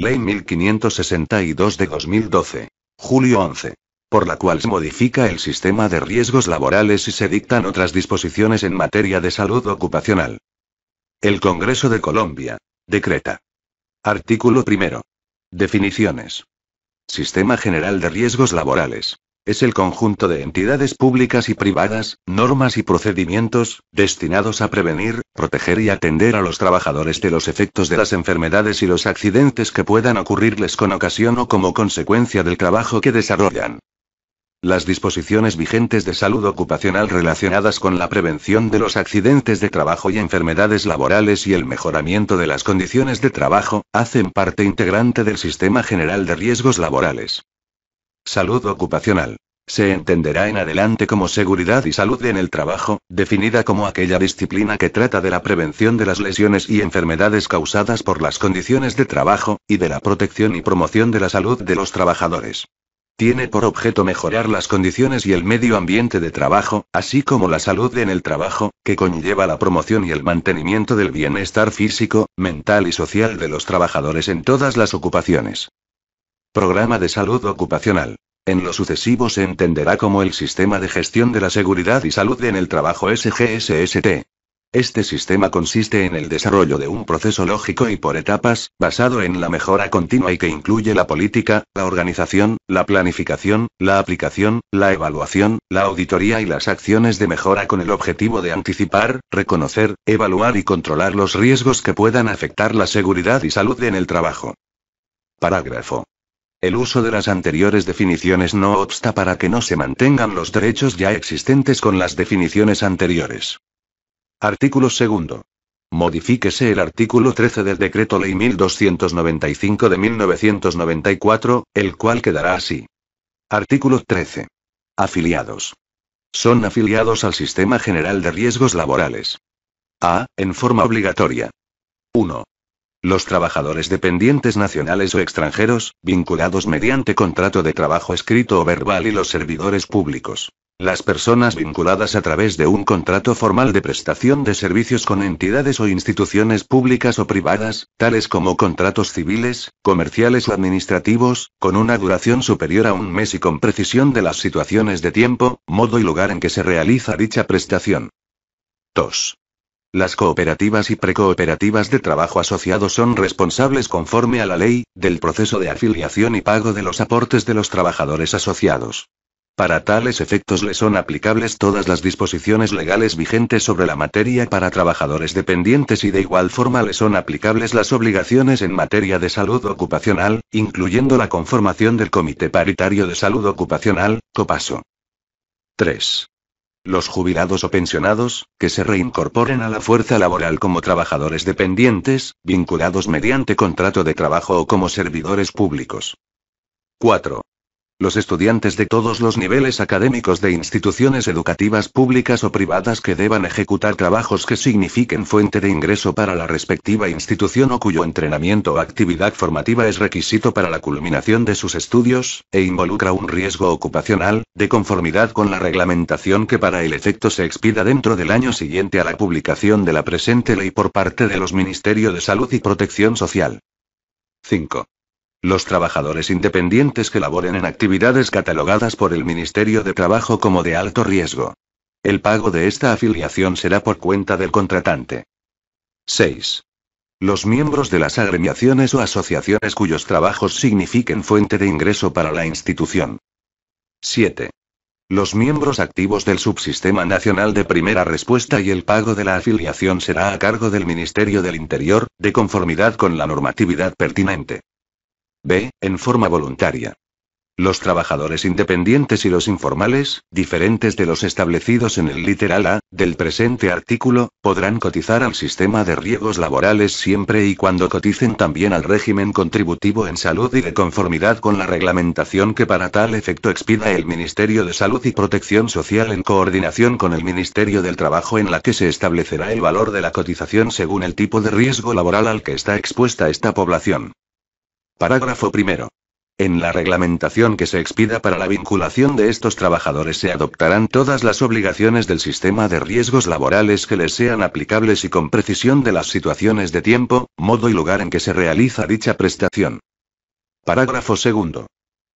Ley 1562 de 2012. Julio 11. Por la cual se modifica el sistema de riesgos laborales y se dictan otras disposiciones en materia de salud ocupacional. El Congreso de Colombia. Decreta. Artículo primero. Definiciones. Sistema General de Riesgos Laborales es el conjunto de entidades públicas y privadas, normas y procedimientos, destinados a prevenir, proteger y atender a los trabajadores de los efectos de las enfermedades y los accidentes que puedan ocurrirles con ocasión o como consecuencia del trabajo que desarrollan. Las disposiciones vigentes de salud ocupacional relacionadas con la prevención de los accidentes de trabajo y enfermedades laborales y el mejoramiento de las condiciones de trabajo, hacen parte integrante del Sistema General de Riesgos Laborales. Salud ocupacional. Se entenderá en adelante como seguridad y salud en el trabajo, definida como aquella disciplina que trata de la prevención de las lesiones y enfermedades causadas por las condiciones de trabajo, y de la protección y promoción de la salud de los trabajadores. Tiene por objeto mejorar las condiciones y el medio ambiente de trabajo, así como la salud en el trabajo, que conlleva la promoción y el mantenimiento del bienestar físico, mental y social de los trabajadores en todas las ocupaciones. Programa de Salud Ocupacional. En lo sucesivo se entenderá como el Sistema de Gestión de la Seguridad y Salud en el Trabajo SGSST. Este sistema consiste en el desarrollo de un proceso lógico y por etapas, basado en la mejora continua y que incluye la política, la organización, la planificación, la aplicación, la evaluación, la auditoría y las acciones de mejora con el objetivo de anticipar, reconocer, evaluar y controlar los riesgos que puedan afectar la seguridad y salud en el trabajo. Parágrafo. El uso de las anteriores definiciones no obsta para que no se mantengan los derechos ya existentes con las definiciones anteriores. Artículo 2. Modifíquese el artículo 13 del Decreto Ley 1295 de 1994, el cual quedará así. Artículo 13. Afiliados. Son afiliados al Sistema General de Riesgos Laborales. A. En forma obligatoria. 1. Los trabajadores dependientes nacionales o extranjeros, vinculados mediante contrato de trabajo escrito o verbal y los servidores públicos. Las personas vinculadas a través de un contrato formal de prestación de servicios con entidades o instituciones públicas o privadas, tales como contratos civiles, comerciales o administrativos, con una duración superior a un mes y con precisión de las situaciones de tiempo, modo y lugar en que se realiza dicha prestación. 2. Las cooperativas y precooperativas de trabajo asociado son responsables conforme a la ley, del proceso de afiliación y pago de los aportes de los trabajadores asociados. Para tales efectos le son aplicables todas las disposiciones legales vigentes sobre la materia para trabajadores dependientes y de igual forma le son aplicables las obligaciones en materia de salud ocupacional, incluyendo la conformación del Comité Paritario de Salud Ocupacional, COPASO. 3. Los jubilados o pensionados, que se reincorporen a la fuerza laboral como trabajadores dependientes, vinculados mediante contrato de trabajo o como servidores públicos. 4. Los estudiantes de todos los niveles académicos de instituciones educativas públicas o privadas que deban ejecutar trabajos que signifiquen fuente de ingreso para la respectiva institución o cuyo entrenamiento o actividad formativa es requisito para la culminación de sus estudios, e involucra un riesgo ocupacional, de conformidad con la reglamentación que para el efecto se expida dentro del año siguiente a la publicación de la presente ley por parte de los Ministerios de Salud y Protección Social. 5. Los trabajadores independientes que laboren en actividades catalogadas por el Ministerio de Trabajo como de alto riesgo. El pago de esta afiliación será por cuenta del contratante. 6. Los miembros de las agremiaciones o asociaciones cuyos trabajos signifiquen fuente de ingreso para la institución. 7. Los miembros activos del Subsistema Nacional de Primera Respuesta y el pago de la afiliación será a cargo del Ministerio del Interior, de conformidad con la normatividad pertinente. B. En forma voluntaria. Los trabajadores independientes y los informales, diferentes de los establecidos en el literal A, del presente artículo, podrán cotizar al sistema de riesgos laborales siempre y cuando coticen también al régimen contributivo en salud y de conformidad con la reglamentación que para tal efecto expida el Ministerio de Salud y Protección Social en coordinación con el Ministerio del Trabajo en la que se establecerá el valor de la cotización según el tipo de riesgo laboral al que está expuesta esta población. Parágrafo primero. En la reglamentación que se expida para la vinculación de estos trabajadores se adoptarán todas las obligaciones del sistema de riesgos laborales que les sean aplicables y con precisión de las situaciones de tiempo, modo y lugar en que se realiza dicha prestación. Parágrafo segundo.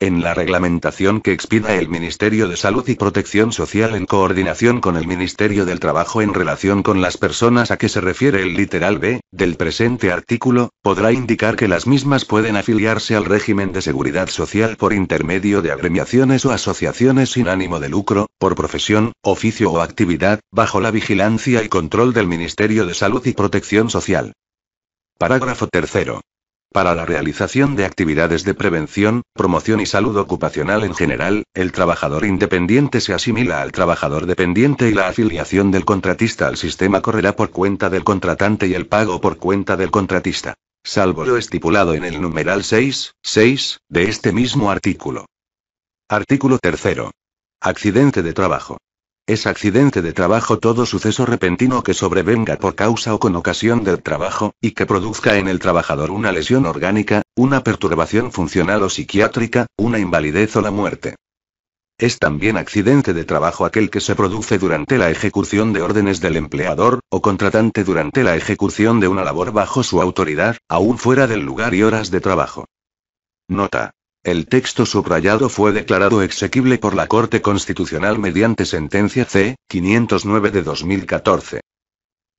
En la reglamentación que expida el Ministerio de Salud y Protección Social en coordinación con el Ministerio del Trabajo en relación con las personas a que se refiere el literal B del presente artículo, podrá indicar que las mismas pueden afiliarse al régimen de seguridad social por intermedio de agremiaciones o asociaciones sin ánimo de lucro, por profesión, oficio o actividad, bajo la vigilancia y control del Ministerio de Salud y Protección Social. Parágrafo tercero. Para la realización de actividades de prevención, promoción y salud ocupacional en general, el trabajador independiente se asimila al trabajador dependiente y la afiliación del contratista al sistema correrá por cuenta del contratante y el pago por cuenta del contratista. Salvo lo estipulado en el numeral 6, 6, de este mismo artículo. Artículo 3. Accidente de trabajo. Es accidente de trabajo todo suceso repentino que sobrevenga por causa o con ocasión del trabajo, y que produzca en el trabajador una lesión orgánica, una perturbación funcional o psiquiátrica, una invalidez o la muerte. Es también accidente de trabajo aquel que se produce durante la ejecución de órdenes del empleador, o contratante durante la ejecución de una labor bajo su autoridad, aún fuera del lugar y horas de trabajo. Nota. El texto subrayado fue declarado exequible por la Corte Constitucional mediante sentencia C. 509 de 2014.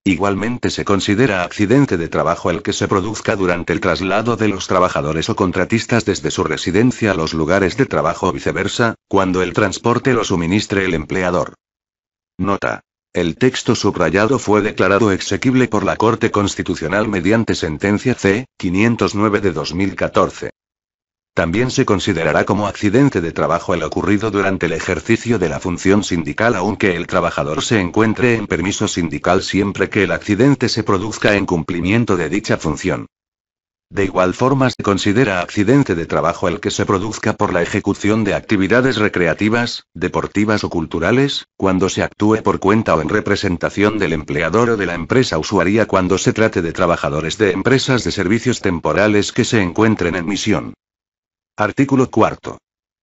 Igualmente se considera accidente de trabajo el que se produzca durante el traslado de los trabajadores o contratistas desde su residencia a los lugares de trabajo o viceversa, cuando el transporte lo suministre el empleador. Nota. El texto subrayado fue declarado exequible por la Corte Constitucional mediante sentencia C. 509 de 2014. También se considerará como accidente de trabajo el ocurrido durante el ejercicio de la función sindical aunque el trabajador se encuentre en permiso sindical siempre que el accidente se produzca en cumplimiento de dicha función. De igual forma se considera accidente de trabajo el que se produzca por la ejecución de actividades recreativas, deportivas o culturales, cuando se actúe por cuenta o en representación del empleador o de la empresa usuaria cuando se trate de trabajadores de empresas de servicios temporales que se encuentren en misión. Artículo 4.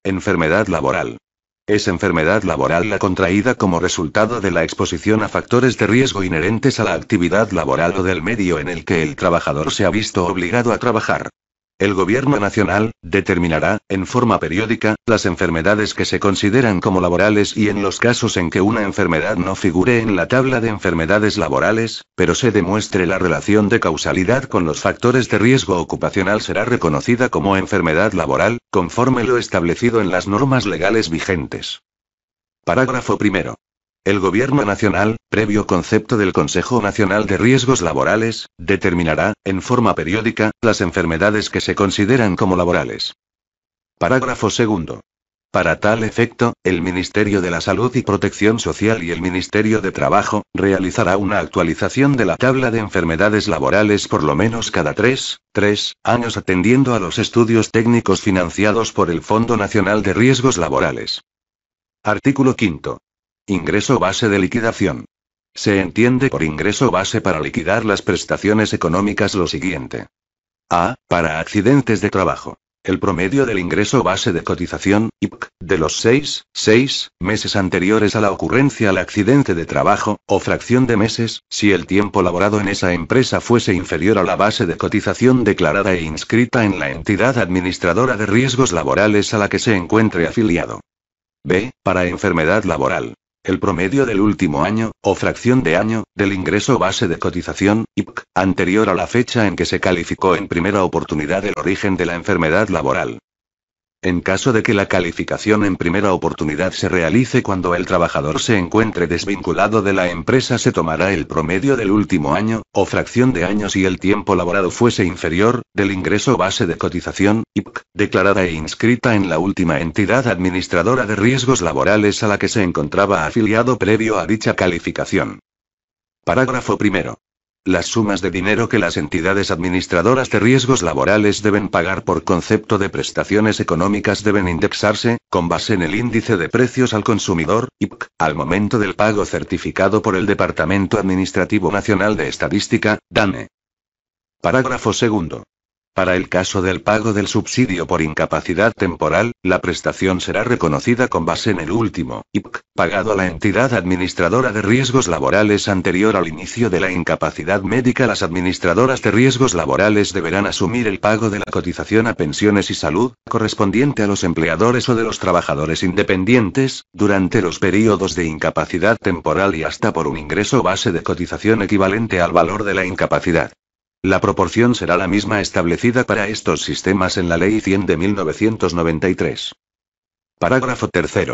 Enfermedad laboral. Es enfermedad laboral la contraída como resultado de la exposición a factores de riesgo inherentes a la actividad laboral o del medio en el que el trabajador se ha visto obligado a trabajar. El gobierno nacional, determinará, en forma periódica, las enfermedades que se consideran como laborales y en los casos en que una enfermedad no figure en la tabla de enfermedades laborales, pero se demuestre la relación de causalidad con los factores de riesgo ocupacional será reconocida como enfermedad laboral, conforme lo establecido en las normas legales vigentes. Parágrafo primero. El Gobierno Nacional, previo concepto del Consejo Nacional de Riesgos Laborales, determinará, en forma periódica, las enfermedades que se consideran como laborales. Parágrafo segundo. Para tal efecto, el Ministerio de la Salud y Protección Social y el Ministerio de Trabajo, realizará una actualización de la tabla de enfermedades laborales por lo menos cada tres, tres años atendiendo a los estudios técnicos financiados por el Fondo Nacional de Riesgos Laborales. Artículo 5. Ingreso base de liquidación. Se entiende por ingreso base para liquidar las prestaciones económicas lo siguiente. A. Para accidentes de trabajo. El promedio del ingreso base de cotización, IPC, de los 6, 6 meses anteriores a la ocurrencia al accidente de trabajo, o fracción de meses, si el tiempo laborado en esa empresa fuese inferior a la base de cotización declarada e inscrita en la entidad administradora de riesgos laborales a la que se encuentre afiliado. B. Para enfermedad laboral el promedio del último año, o fracción de año, del ingreso base de cotización, IPC, anterior a la fecha en que se calificó en primera oportunidad el origen de la enfermedad laboral en caso de que la calificación en primera oportunidad se realice cuando el trabajador se encuentre desvinculado de la empresa, se tomará el promedio del último año, o fracción de año si el tiempo laborado fuese inferior, del ingreso base de cotización, IPC, declarada e inscrita en la última entidad administradora de riesgos laborales a la que se encontraba afiliado previo a dicha calificación. Parágrafo primero. Las sumas de dinero que las entidades administradoras de riesgos laborales deben pagar por concepto de prestaciones económicas deben indexarse, con base en el índice de precios al consumidor, IPC, al momento del pago certificado por el Departamento Administrativo Nacional de Estadística, DANE. Parágrafo segundo. Para el caso del pago del subsidio por incapacidad temporal, la prestación será reconocida con base en el último IPC, pagado a la entidad administradora de riesgos laborales anterior al inicio de la incapacidad médica. Las administradoras de riesgos laborales deberán asumir el pago de la cotización a pensiones y salud, correspondiente a los empleadores o de los trabajadores independientes, durante los periodos de incapacidad temporal y hasta por un ingreso base de cotización equivalente al valor de la incapacidad. La proporción será la misma establecida para estos sistemas en la Ley 100 de 1993. Parágrafo 3.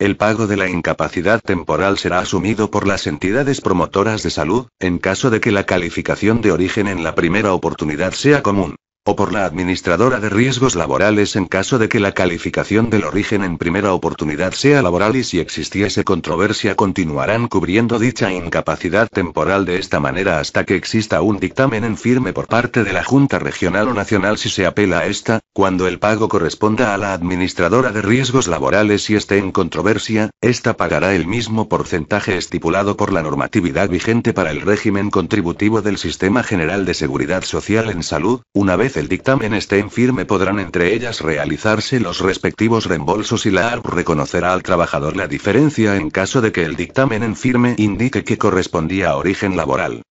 El pago de la incapacidad temporal será asumido por las entidades promotoras de salud, en caso de que la calificación de origen en la primera oportunidad sea común o por la administradora de riesgos laborales en caso de que la calificación del origen en primera oportunidad sea laboral y si existiese controversia continuarán cubriendo dicha incapacidad temporal de esta manera hasta que exista un dictamen en firme por parte de la Junta Regional o Nacional si se apela a esta, cuando el pago corresponda a la administradora de riesgos laborales y esté en controversia, esta pagará el mismo porcentaje estipulado por la normatividad vigente para el régimen contributivo del Sistema General de Seguridad Social en Salud, una vez el dictamen esté en firme podrán entre ellas realizarse los respectivos reembolsos y la ARP reconocerá al trabajador la diferencia en caso de que el dictamen en firme indique que correspondía a origen laboral.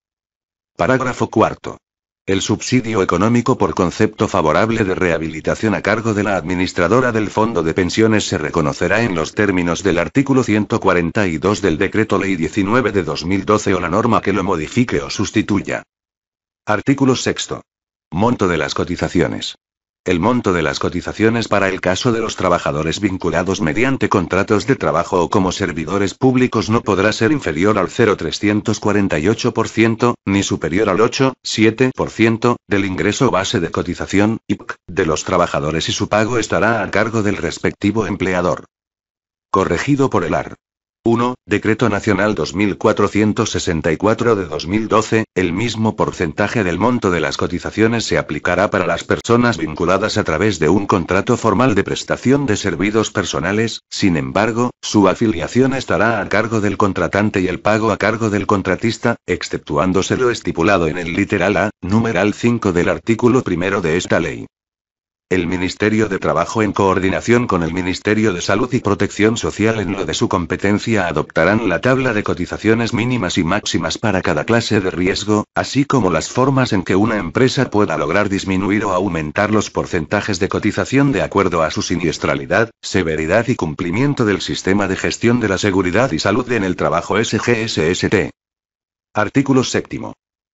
Parágrafo cuarto. El subsidio económico por concepto favorable de rehabilitación a cargo de la administradora del Fondo de Pensiones se reconocerá en los términos del artículo 142 del Decreto Ley 19 de 2012 o la norma que lo modifique o sustituya. Artículo 6. Monto de las cotizaciones. El monto de las cotizaciones para el caso de los trabajadores vinculados mediante contratos de trabajo o como servidores públicos no podrá ser inferior al 0,348%, ni superior al 8,7% del ingreso base de cotización, IPC, de los trabajadores y su pago estará a cargo del respectivo empleador. Corregido por el AR. 1, Decreto Nacional 2464 de 2012, el mismo porcentaje del monto de las cotizaciones se aplicará para las personas vinculadas a través de un contrato formal de prestación de servicios personales, sin embargo, su afiliación estará a cargo del contratante y el pago a cargo del contratista, exceptuándose lo estipulado en el literal A, numeral 5 del artículo primero de esta ley. El Ministerio de Trabajo en coordinación con el Ministerio de Salud y Protección Social en lo de su competencia adoptarán la tabla de cotizaciones mínimas y máximas para cada clase de riesgo, así como las formas en que una empresa pueda lograr disminuir o aumentar los porcentajes de cotización de acuerdo a su siniestralidad, severidad y cumplimiento del Sistema de Gestión de la Seguridad y Salud en el Trabajo SGSST. Artículo 7.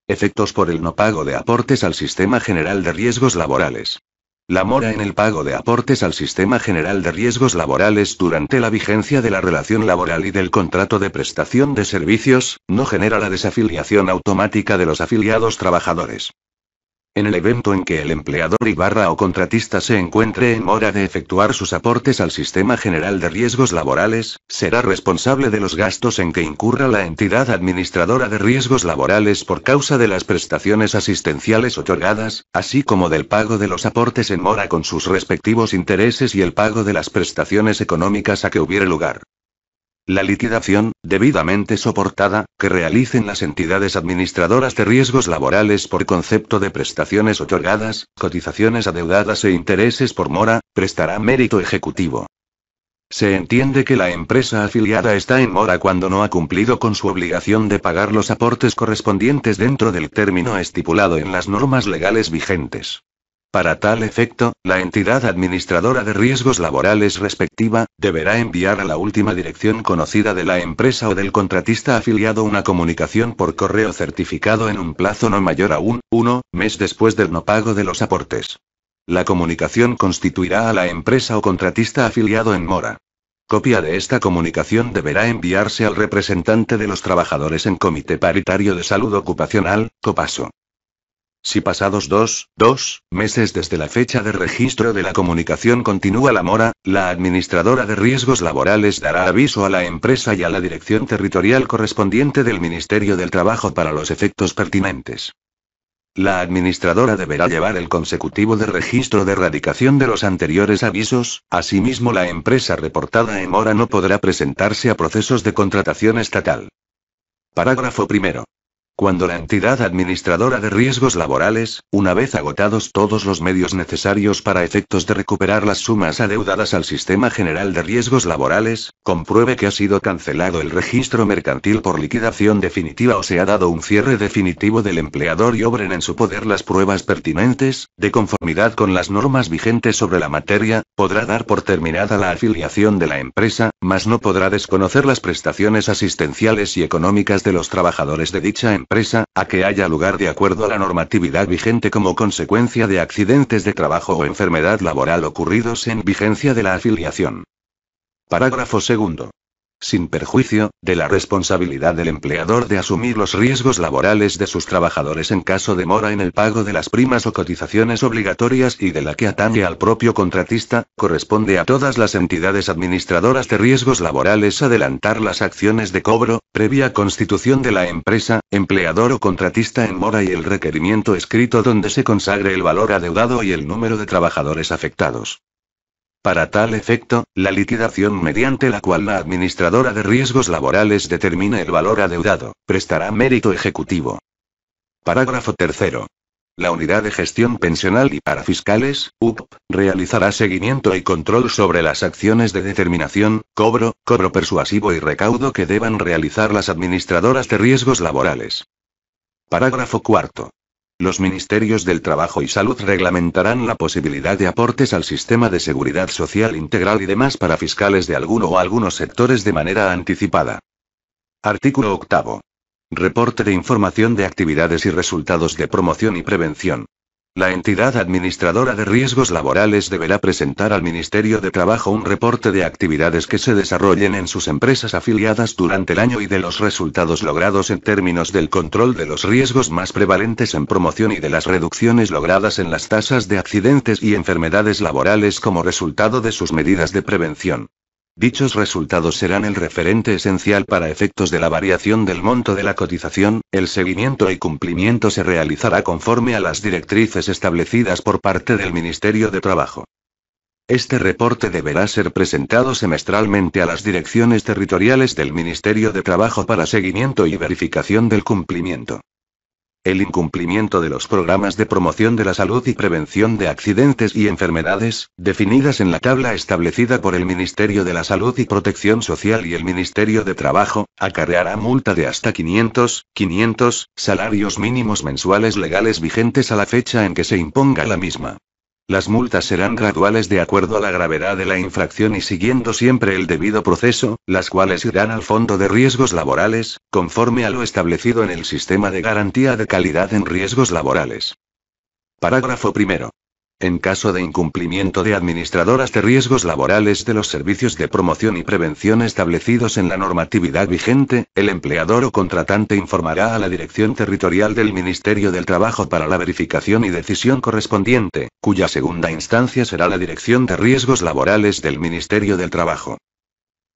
Efectos por el no pago de aportes al Sistema General de Riesgos Laborales. La mora en el pago de aportes al Sistema General de Riesgos Laborales durante la vigencia de la relación laboral y del contrato de prestación de servicios, no genera la desafiliación automática de los afiliados trabajadores. En el evento en que el empleador y barra o contratista se encuentre en mora de efectuar sus aportes al sistema general de riesgos laborales, será responsable de los gastos en que incurra la entidad administradora de riesgos laborales por causa de las prestaciones asistenciales otorgadas, así como del pago de los aportes en mora con sus respectivos intereses y el pago de las prestaciones económicas a que hubiere lugar. La liquidación, debidamente soportada, que realicen las entidades administradoras de riesgos laborales por concepto de prestaciones otorgadas, cotizaciones adeudadas e intereses por mora, prestará mérito ejecutivo. Se entiende que la empresa afiliada está en mora cuando no ha cumplido con su obligación de pagar los aportes correspondientes dentro del término estipulado en las normas legales vigentes. Para tal efecto, la entidad administradora de riesgos laborales respectiva, deberá enviar a la última dirección conocida de la empresa o del contratista afiliado una comunicación por correo certificado en un plazo no mayor a un, uno, mes después del no pago de los aportes. La comunicación constituirá a la empresa o contratista afiliado en mora. Copia de esta comunicación deberá enviarse al representante de los trabajadores en Comité Paritario de Salud Ocupacional, COPASO. Si pasados dos, dos, meses desde la fecha de registro de la comunicación continúa la mora, la administradora de riesgos laborales dará aviso a la empresa y a la dirección territorial correspondiente del Ministerio del Trabajo para los efectos pertinentes. La administradora deberá llevar el consecutivo de registro de erradicación de los anteriores avisos, asimismo la empresa reportada en mora no podrá presentarse a procesos de contratación estatal. Parágrafo primero. Cuando la entidad administradora de riesgos laborales, una vez agotados todos los medios necesarios para efectos de recuperar las sumas adeudadas al Sistema General de Riesgos Laborales, compruebe que ha sido cancelado el registro mercantil por liquidación definitiva o se ha dado un cierre definitivo del empleador y obren en su poder las pruebas pertinentes, de conformidad con las normas vigentes sobre la materia, podrá dar por terminada la afiliación de la empresa, mas no podrá desconocer las prestaciones asistenciales y económicas de los trabajadores de dicha empresa empresa, a que haya lugar de acuerdo a la normatividad vigente como consecuencia de accidentes de trabajo o enfermedad laboral ocurridos en vigencia de la afiliación. Parágrafo segundo sin perjuicio, de la responsabilidad del empleador de asumir los riesgos laborales de sus trabajadores en caso de mora en el pago de las primas o cotizaciones obligatorias y de la que atañe al propio contratista, corresponde a todas las entidades administradoras de riesgos laborales adelantar las acciones de cobro, previa constitución de la empresa, empleador o contratista en mora y el requerimiento escrito donde se consagre el valor adeudado y el número de trabajadores afectados. Para tal efecto, la liquidación mediante la cual la administradora de riesgos laborales determina el valor adeudado, prestará mérito ejecutivo. Parágrafo tercero. La Unidad de Gestión Pensional y para Fiscales, UP, realizará seguimiento y control sobre las acciones de determinación, cobro, cobro persuasivo y recaudo que deban realizar las administradoras de riesgos laborales. Parágrafo 4. Los ministerios del Trabajo y Salud reglamentarán la posibilidad de aportes al sistema de seguridad social integral y demás para fiscales de alguno o algunos sectores de manera anticipada. Artículo 8. Reporte de información de actividades y resultados de promoción y prevención. La entidad administradora de riesgos laborales deberá presentar al Ministerio de Trabajo un reporte de actividades que se desarrollen en sus empresas afiliadas durante el año y de los resultados logrados en términos del control de los riesgos más prevalentes en promoción y de las reducciones logradas en las tasas de accidentes y enfermedades laborales como resultado de sus medidas de prevención. Dichos resultados serán el referente esencial para efectos de la variación del monto de la cotización, el seguimiento y cumplimiento se realizará conforme a las directrices establecidas por parte del Ministerio de Trabajo. Este reporte deberá ser presentado semestralmente a las direcciones territoriales del Ministerio de Trabajo para seguimiento y verificación del cumplimiento. El incumplimiento de los programas de promoción de la salud y prevención de accidentes y enfermedades, definidas en la tabla establecida por el Ministerio de la Salud y Protección Social y el Ministerio de Trabajo, acarreará multa de hasta 500, 500 salarios mínimos mensuales legales vigentes a la fecha en que se imponga la misma. Las multas serán graduales de acuerdo a la gravedad de la infracción y siguiendo siempre el debido proceso, las cuales irán al fondo de riesgos laborales, conforme a lo establecido en el sistema de garantía de calidad en riesgos laborales. Parágrafo primero. En caso de incumplimiento de administradoras de riesgos laborales de los servicios de promoción y prevención establecidos en la normatividad vigente, el empleador o contratante informará a la Dirección Territorial del Ministerio del Trabajo para la verificación y decisión correspondiente, cuya segunda instancia será la Dirección de Riesgos Laborales del Ministerio del Trabajo.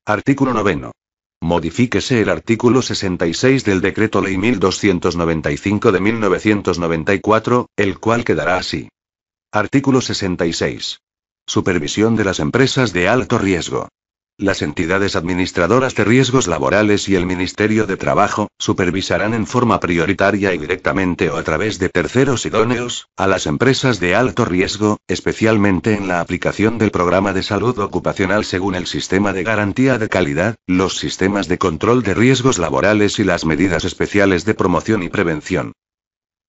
Artículo 9. Modifíquese el artículo 66 del Decreto Ley 1295 de 1994, el cual quedará así. Artículo 66. Supervisión de las empresas de alto riesgo. Las entidades administradoras de riesgos laborales y el Ministerio de Trabajo supervisarán en forma prioritaria y directamente o a través de terceros idóneos a las empresas de alto riesgo, especialmente en la aplicación del programa de salud ocupacional según el sistema de garantía de calidad, los sistemas de control de riesgos laborales y las medidas especiales de promoción y prevención.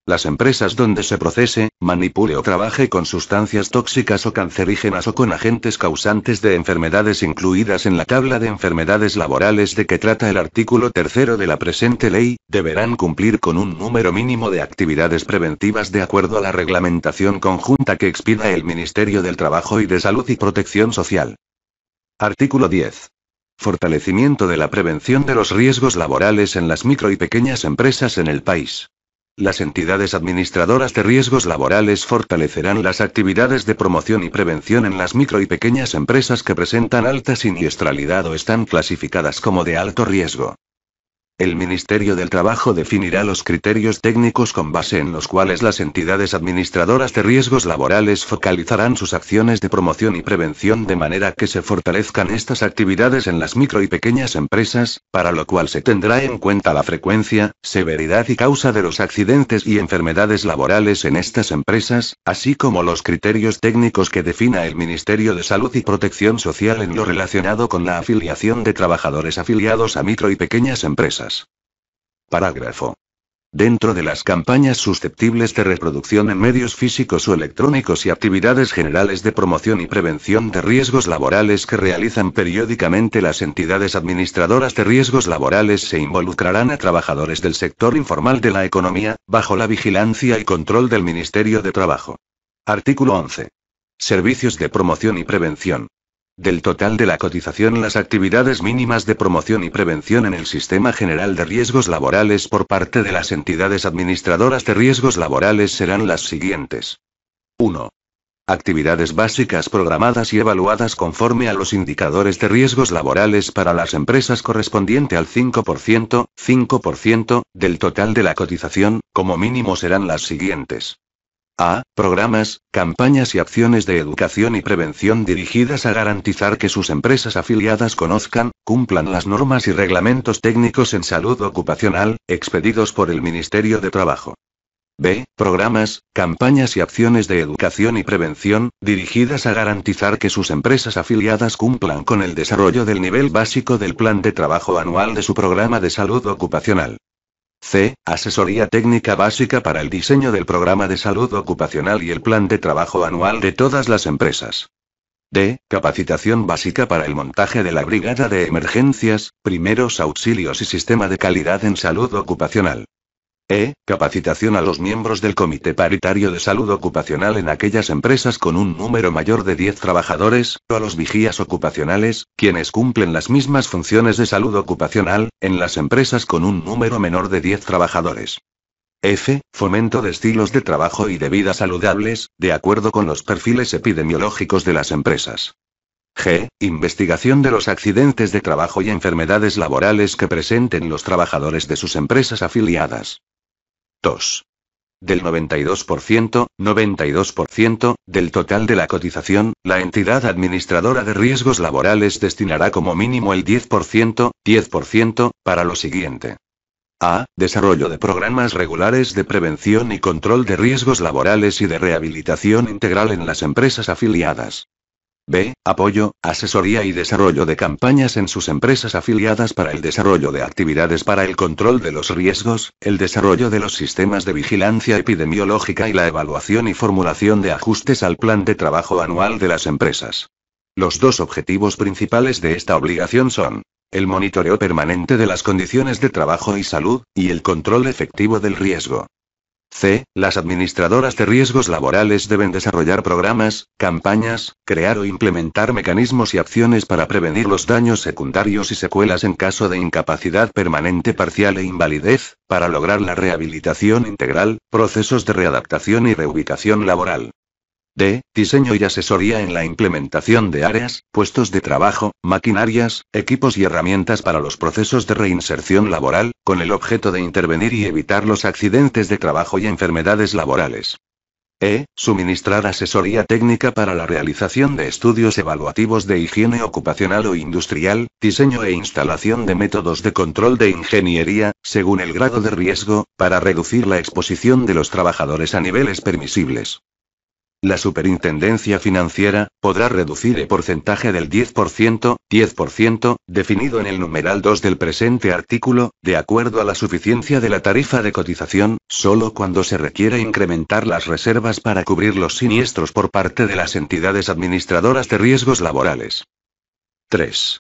Las empresas donde se procese, manipule o trabaje con sustancias tóxicas o cancerígenas o con agentes causantes de enfermedades incluidas en la tabla de enfermedades laborales de que trata el artículo tercero de la presente ley, deberán cumplir con un número mínimo de actividades preventivas de acuerdo a la reglamentación conjunta que expida el Ministerio del Trabajo y de Salud y Protección Social. Artículo 10. Fortalecimiento de la prevención de los riesgos laborales en las micro y pequeñas empresas en el país. Las entidades administradoras de riesgos laborales fortalecerán las actividades de promoción y prevención en las micro y pequeñas empresas que presentan alta siniestralidad o están clasificadas como de alto riesgo. El Ministerio del Trabajo definirá los criterios técnicos con base en los cuales las entidades administradoras de riesgos laborales focalizarán sus acciones de promoción y prevención de manera que se fortalezcan estas actividades en las micro y pequeñas empresas, para lo cual se tendrá en cuenta la frecuencia, severidad y causa de los accidentes y enfermedades laborales en estas empresas, así como los criterios técnicos que defina el Ministerio de Salud y Protección Social en lo relacionado con la afiliación de trabajadores afiliados a micro y pequeñas empresas. Parágrafo. Dentro de las campañas susceptibles de reproducción en medios físicos o electrónicos y actividades generales de promoción y prevención de riesgos laborales que realizan periódicamente las entidades administradoras de riesgos laborales se involucrarán a trabajadores del sector informal de la economía, bajo la vigilancia y control del Ministerio de Trabajo. Artículo 11. Servicios de promoción y prevención. Del total de la cotización las actividades mínimas de promoción y prevención en el Sistema General de Riesgos Laborales por parte de las entidades administradoras de riesgos laborales serán las siguientes. 1. Actividades básicas programadas y evaluadas conforme a los indicadores de riesgos laborales para las empresas correspondiente al 5%, 5% del total de la cotización, como mínimo serán las siguientes. A. Programas, campañas y acciones de educación y prevención dirigidas a garantizar que sus empresas afiliadas conozcan, cumplan las normas y reglamentos técnicos en salud ocupacional, expedidos por el Ministerio de Trabajo. B. Programas, campañas y acciones de educación y prevención, dirigidas a garantizar que sus empresas afiliadas cumplan con el desarrollo del nivel básico del plan de trabajo anual de su programa de salud ocupacional. C. Asesoría técnica básica para el diseño del programa de salud ocupacional y el plan de trabajo anual de todas las empresas. D. Capacitación básica para el montaje de la brigada de emergencias, primeros auxilios y sistema de calidad en salud ocupacional. E. Capacitación a los miembros del Comité Paritario de Salud Ocupacional en aquellas empresas con un número mayor de 10 trabajadores, o a los vigías ocupacionales, quienes cumplen las mismas funciones de salud ocupacional, en las empresas con un número menor de 10 trabajadores. F. Fomento de estilos de trabajo y de vida saludables, de acuerdo con los perfiles epidemiológicos de las empresas. G. Investigación de los accidentes de trabajo y enfermedades laborales que presenten los trabajadores de sus empresas afiliadas. 2. Del 92%, 92% del total de la cotización, la entidad administradora de riesgos laborales destinará como mínimo el 10%, 10% para lo siguiente. A. Desarrollo de programas regulares de prevención y control de riesgos laborales y de rehabilitación integral en las empresas afiliadas. B. Apoyo, asesoría y desarrollo de campañas en sus empresas afiliadas para el desarrollo de actividades para el control de los riesgos, el desarrollo de los sistemas de vigilancia epidemiológica y la evaluación y formulación de ajustes al plan de trabajo anual de las empresas. Los dos objetivos principales de esta obligación son el monitoreo permanente de las condiciones de trabajo y salud, y el control efectivo del riesgo. C. Las administradoras de riesgos laborales deben desarrollar programas, campañas, crear o implementar mecanismos y acciones para prevenir los daños secundarios y secuelas en caso de incapacidad permanente parcial e invalidez, para lograr la rehabilitación integral, procesos de readaptación y reubicación laboral. D. Diseño y asesoría en la implementación de áreas, puestos de trabajo, maquinarias, equipos y herramientas para los procesos de reinserción laboral, con el objeto de intervenir y evitar los accidentes de trabajo y enfermedades laborales. E. Suministrar asesoría técnica para la realización de estudios evaluativos de higiene ocupacional o industrial, diseño e instalación de métodos de control de ingeniería, según el grado de riesgo, para reducir la exposición de los trabajadores a niveles permisibles. La superintendencia financiera, podrá reducir el porcentaje del 10%, 10%, definido en el numeral 2 del presente artículo, de acuerdo a la suficiencia de la tarifa de cotización, solo cuando se requiera incrementar las reservas para cubrir los siniestros por parte de las entidades administradoras de riesgos laborales. 3.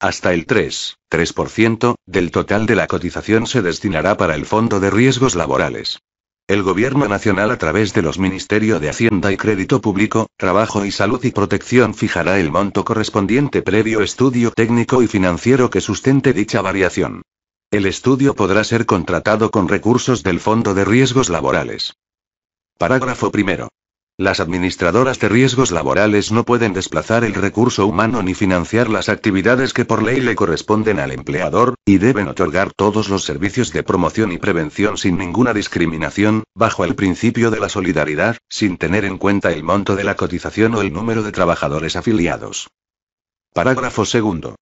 Hasta el 3, 3% del total de la cotización se destinará para el Fondo de Riesgos Laborales. El Gobierno Nacional a través de los Ministerio de Hacienda y Crédito Público, Trabajo y Salud y Protección fijará el monto correspondiente previo estudio técnico y financiero que sustente dicha variación. El estudio podrá ser contratado con recursos del Fondo de Riesgos Laborales. Parágrafo primero. Las administradoras de riesgos laborales no pueden desplazar el recurso humano ni financiar las actividades que por ley le corresponden al empleador, y deben otorgar todos los servicios de promoción y prevención sin ninguna discriminación, bajo el principio de la solidaridad, sin tener en cuenta el monto de la cotización o el número de trabajadores afiliados. Parágrafo segundo.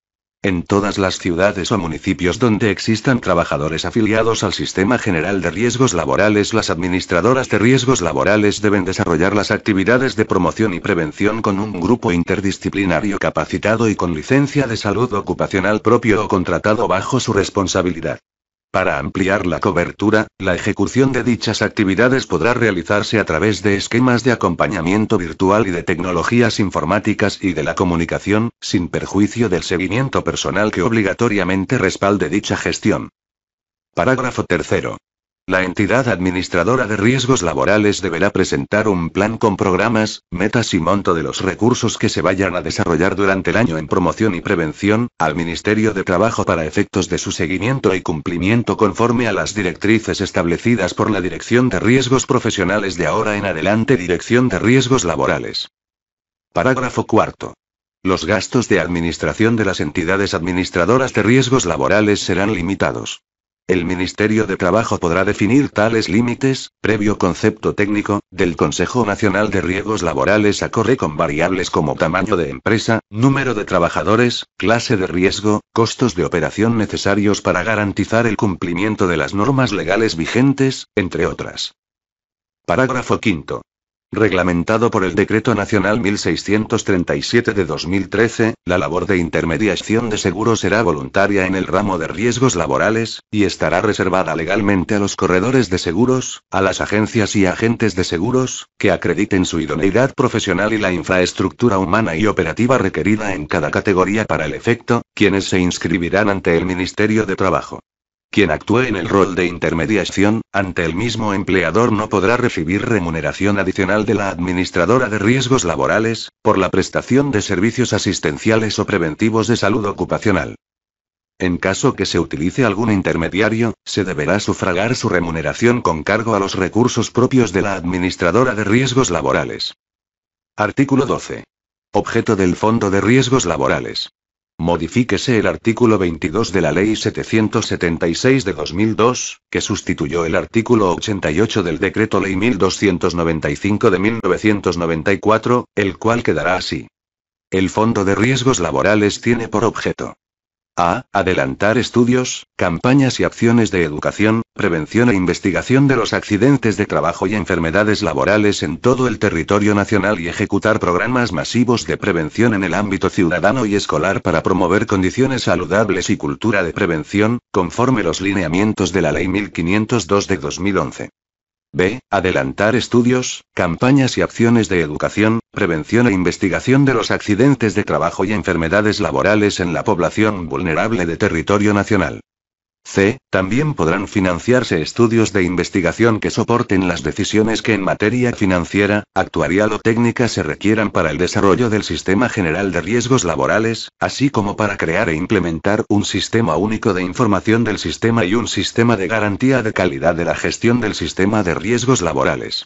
En todas las ciudades o municipios donde existan trabajadores afiliados al Sistema General de Riesgos Laborales, las administradoras de riesgos laborales deben desarrollar las actividades de promoción y prevención con un grupo interdisciplinario capacitado y con licencia de salud ocupacional propio o contratado bajo su responsabilidad. Para ampliar la cobertura, la ejecución de dichas actividades podrá realizarse a través de esquemas de acompañamiento virtual y de tecnologías informáticas y de la comunicación, sin perjuicio del seguimiento personal que obligatoriamente respalde dicha gestión. Parágrafo tercero. La entidad administradora de riesgos laborales deberá presentar un plan con programas, metas y monto de los recursos que se vayan a desarrollar durante el año en promoción y prevención, al Ministerio de Trabajo para efectos de su seguimiento y cumplimiento conforme a las directrices establecidas por la Dirección de Riesgos Profesionales de ahora en adelante Dirección de Riesgos Laborales. Parágrafo cuarto. Los gastos de administración de las entidades administradoras de riesgos laborales serán limitados. El Ministerio de Trabajo podrá definir tales límites, previo concepto técnico, del Consejo Nacional de Riegos Laborales acorde con variables como tamaño de empresa, número de trabajadores, clase de riesgo, costos de operación necesarios para garantizar el cumplimiento de las normas legales vigentes, entre otras. Parágrafo 5 reglamentado por el Decreto Nacional 1637 de 2013, la labor de intermediación de seguros será voluntaria en el ramo de riesgos laborales, y estará reservada legalmente a los corredores de seguros, a las agencias y agentes de seguros, que acrediten su idoneidad profesional y la infraestructura humana y operativa requerida en cada categoría para el efecto, quienes se inscribirán ante el Ministerio de Trabajo. Quien actúe en el rol de intermediación, ante el mismo empleador no podrá recibir remuneración adicional de la administradora de riesgos laborales, por la prestación de servicios asistenciales o preventivos de salud ocupacional. En caso que se utilice algún intermediario, se deberá sufragar su remuneración con cargo a los recursos propios de la administradora de riesgos laborales. Artículo 12. Objeto del Fondo de Riesgos Laborales. Modifíquese el artículo 22 de la Ley 776 de 2002, que sustituyó el artículo 88 del Decreto Ley 1295 de 1994, el cual quedará así. El Fondo de Riesgos Laborales tiene por objeto a. Adelantar estudios, campañas y acciones de educación, Prevención e investigación de los accidentes de trabajo y enfermedades laborales en todo el territorio nacional y ejecutar programas masivos de prevención en el ámbito ciudadano y escolar para promover condiciones saludables y cultura de prevención, conforme los lineamientos de la Ley 1502 de 2011. B. Adelantar estudios, campañas y acciones de educación, prevención e investigación de los accidentes de trabajo y enfermedades laborales en la población vulnerable de territorio nacional. C. También podrán financiarse estudios de investigación que soporten las decisiones que en materia financiera, actuarial o técnica se requieran para el desarrollo del sistema general de riesgos laborales, así como para crear e implementar un sistema único de información del sistema y un sistema de garantía de calidad de la gestión del sistema de riesgos laborales.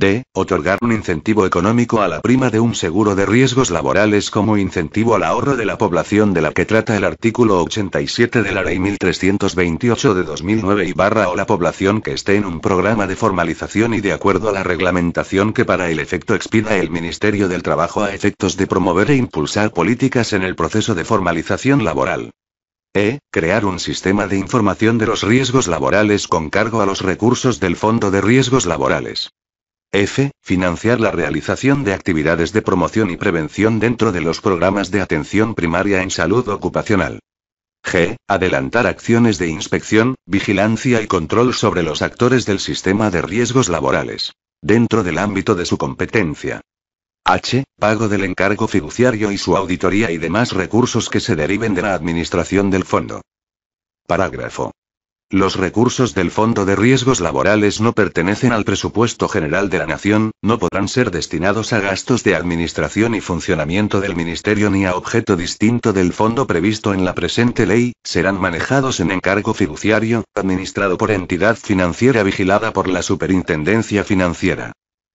D. Otorgar un incentivo económico a la prima de un seguro de riesgos laborales como incentivo al ahorro de la población de la que trata el artículo 87 de la Ley 1328 de 2009 y barra o la población que esté en un programa de formalización y de acuerdo a la reglamentación que para el efecto expida el Ministerio del Trabajo a efectos de promover e impulsar políticas en el proceso de formalización laboral. E. Crear un sistema de información de los riesgos laborales con cargo a los recursos del Fondo de Riesgos Laborales. F. Financiar la realización de actividades de promoción y prevención dentro de los programas de atención primaria en salud ocupacional. G. Adelantar acciones de inspección, vigilancia y control sobre los actores del sistema de riesgos laborales. Dentro del ámbito de su competencia. H. Pago del encargo fiduciario y su auditoría y demás recursos que se deriven de la administración del fondo. Parágrafo. Los recursos del Fondo de Riesgos Laborales no pertenecen al presupuesto general de la Nación, no podrán ser destinados a gastos de administración y funcionamiento del Ministerio ni a objeto distinto del fondo previsto en la presente ley, serán manejados en encargo fiduciario, administrado por entidad financiera vigilada por la Superintendencia Financiera.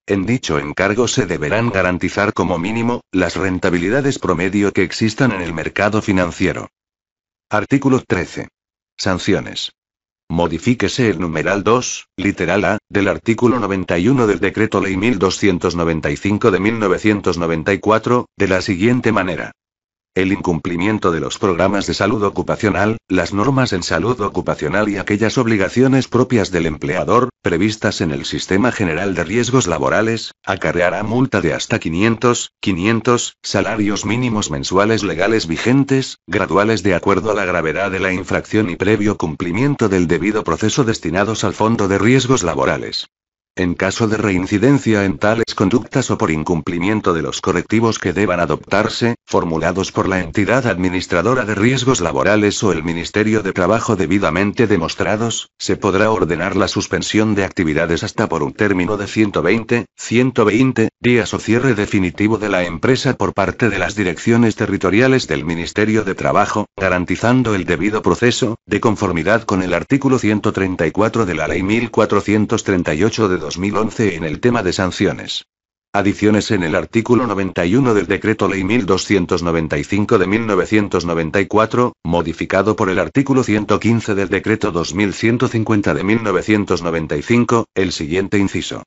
En dicho encargo se deberán garantizar como mínimo, las rentabilidades promedio que existan en el mercado financiero. Artículo 13. Sanciones. Modifíquese el numeral 2, literal A, del artículo 91 del Decreto Ley 1295 de 1994, de la siguiente manera. El incumplimiento de los programas de salud ocupacional, las normas en salud ocupacional y aquellas obligaciones propias del empleador, previstas en el Sistema General de Riesgos Laborales, acarreará multa de hasta 500, 500 salarios mínimos mensuales legales vigentes, graduales de acuerdo a la gravedad de la infracción y previo cumplimiento del debido proceso destinados al Fondo de Riesgos Laborales. En caso de reincidencia en tales conductas o por incumplimiento de los correctivos que deban adoptarse, formulados por la entidad administradora de riesgos laborales o el Ministerio de Trabajo debidamente demostrados, se podrá ordenar la suspensión de actividades hasta por un término de 120, 120 días o cierre definitivo de la empresa por parte de las direcciones territoriales del Ministerio de Trabajo, garantizando el debido proceso, de conformidad con el artículo 134 de la Ley 1438 de 2011 en el tema de sanciones. Adiciones en el artículo 91 del Decreto Ley 1295 de 1994, modificado por el artículo 115 del Decreto 2150 de 1995, el siguiente inciso.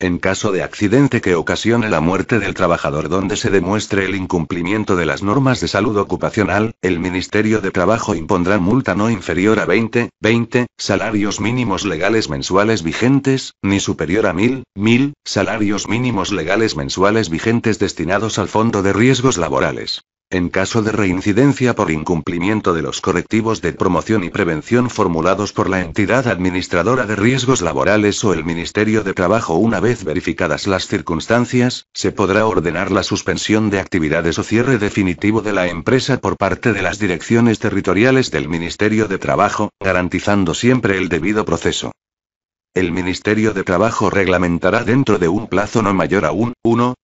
En caso de accidente que ocasione la muerte del trabajador donde se demuestre el incumplimiento de las normas de salud ocupacional, el Ministerio de Trabajo impondrá multa no inferior a 20, 20 salarios mínimos legales mensuales vigentes, ni superior a 1000, 1000 salarios mínimos legales mensuales vigentes destinados al Fondo de Riesgos Laborales. En caso de reincidencia por incumplimiento de los correctivos de promoción y prevención formulados por la entidad administradora de riesgos laborales o el Ministerio de Trabajo, una vez verificadas las circunstancias, se podrá ordenar la suspensión de actividades o cierre definitivo de la empresa por parte de las direcciones territoriales del Ministerio de Trabajo, garantizando siempre el debido proceso. El Ministerio de Trabajo reglamentará dentro de un plazo no mayor a un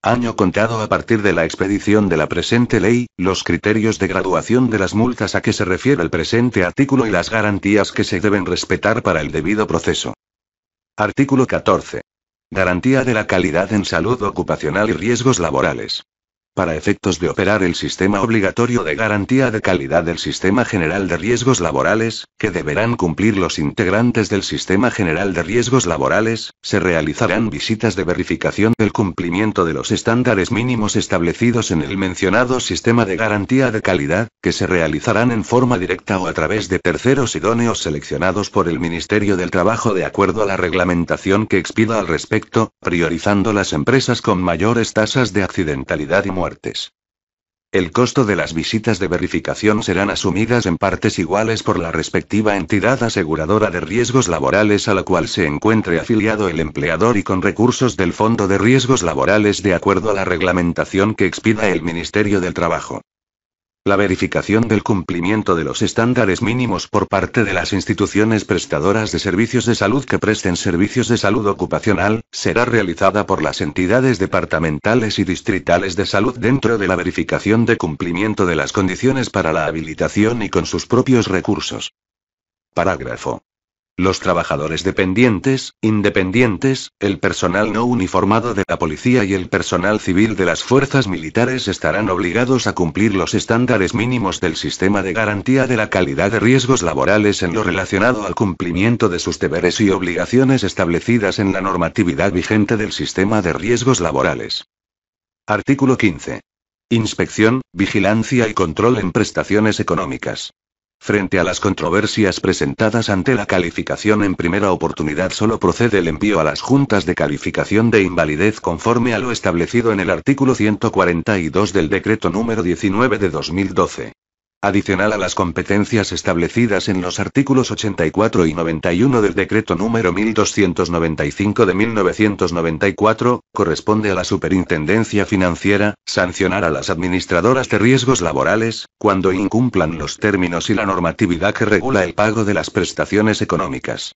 año contado a partir de la expedición de la presente ley, los criterios de graduación de las multas a que se refiere el presente artículo y las garantías que se deben respetar para el debido proceso. Artículo 14. Garantía de la calidad en salud ocupacional y riesgos laborales para efectos de operar el sistema obligatorio de garantía de calidad del Sistema General de Riesgos Laborales, que deberán cumplir los integrantes del Sistema General de Riesgos Laborales, se realizarán visitas de verificación del cumplimiento de los estándares mínimos establecidos en el mencionado Sistema de Garantía de Calidad, que se realizarán en forma directa o a través de terceros idóneos seleccionados por el Ministerio del Trabajo de acuerdo a la reglamentación que expida al respecto, priorizando las empresas con mayores tasas de accidentalidad y muerte el costo de las visitas de verificación serán asumidas en partes iguales por la respectiva entidad aseguradora de riesgos laborales a la cual se encuentre afiliado el empleador y con recursos del Fondo de Riesgos Laborales de acuerdo a la reglamentación que expida el Ministerio del Trabajo. La verificación del cumplimiento de los estándares mínimos por parte de las instituciones prestadoras de servicios de salud que presten servicios de salud ocupacional, será realizada por las entidades departamentales y distritales de salud dentro de la verificación de cumplimiento de las condiciones para la habilitación y con sus propios recursos. Parágrafo los trabajadores dependientes, independientes, el personal no uniformado de la policía y el personal civil de las fuerzas militares estarán obligados a cumplir los estándares mínimos del sistema de garantía de la calidad de riesgos laborales en lo relacionado al cumplimiento de sus deberes y obligaciones establecidas en la normatividad vigente del sistema de riesgos laborales. Artículo 15. Inspección, vigilancia y control en prestaciones económicas. Frente a las controversias presentadas ante la calificación en primera oportunidad solo procede el envío a las juntas de calificación de invalidez conforme a lo establecido en el artículo 142 del decreto número 19 de 2012 adicional a las competencias establecidas en los artículos 84 y 91 del decreto número 1295 de 1994, corresponde a la Superintendencia Financiera, sancionar a las administradoras de riesgos laborales, cuando incumplan los términos y la normatividad que regula el pago de las prestaciones económicas.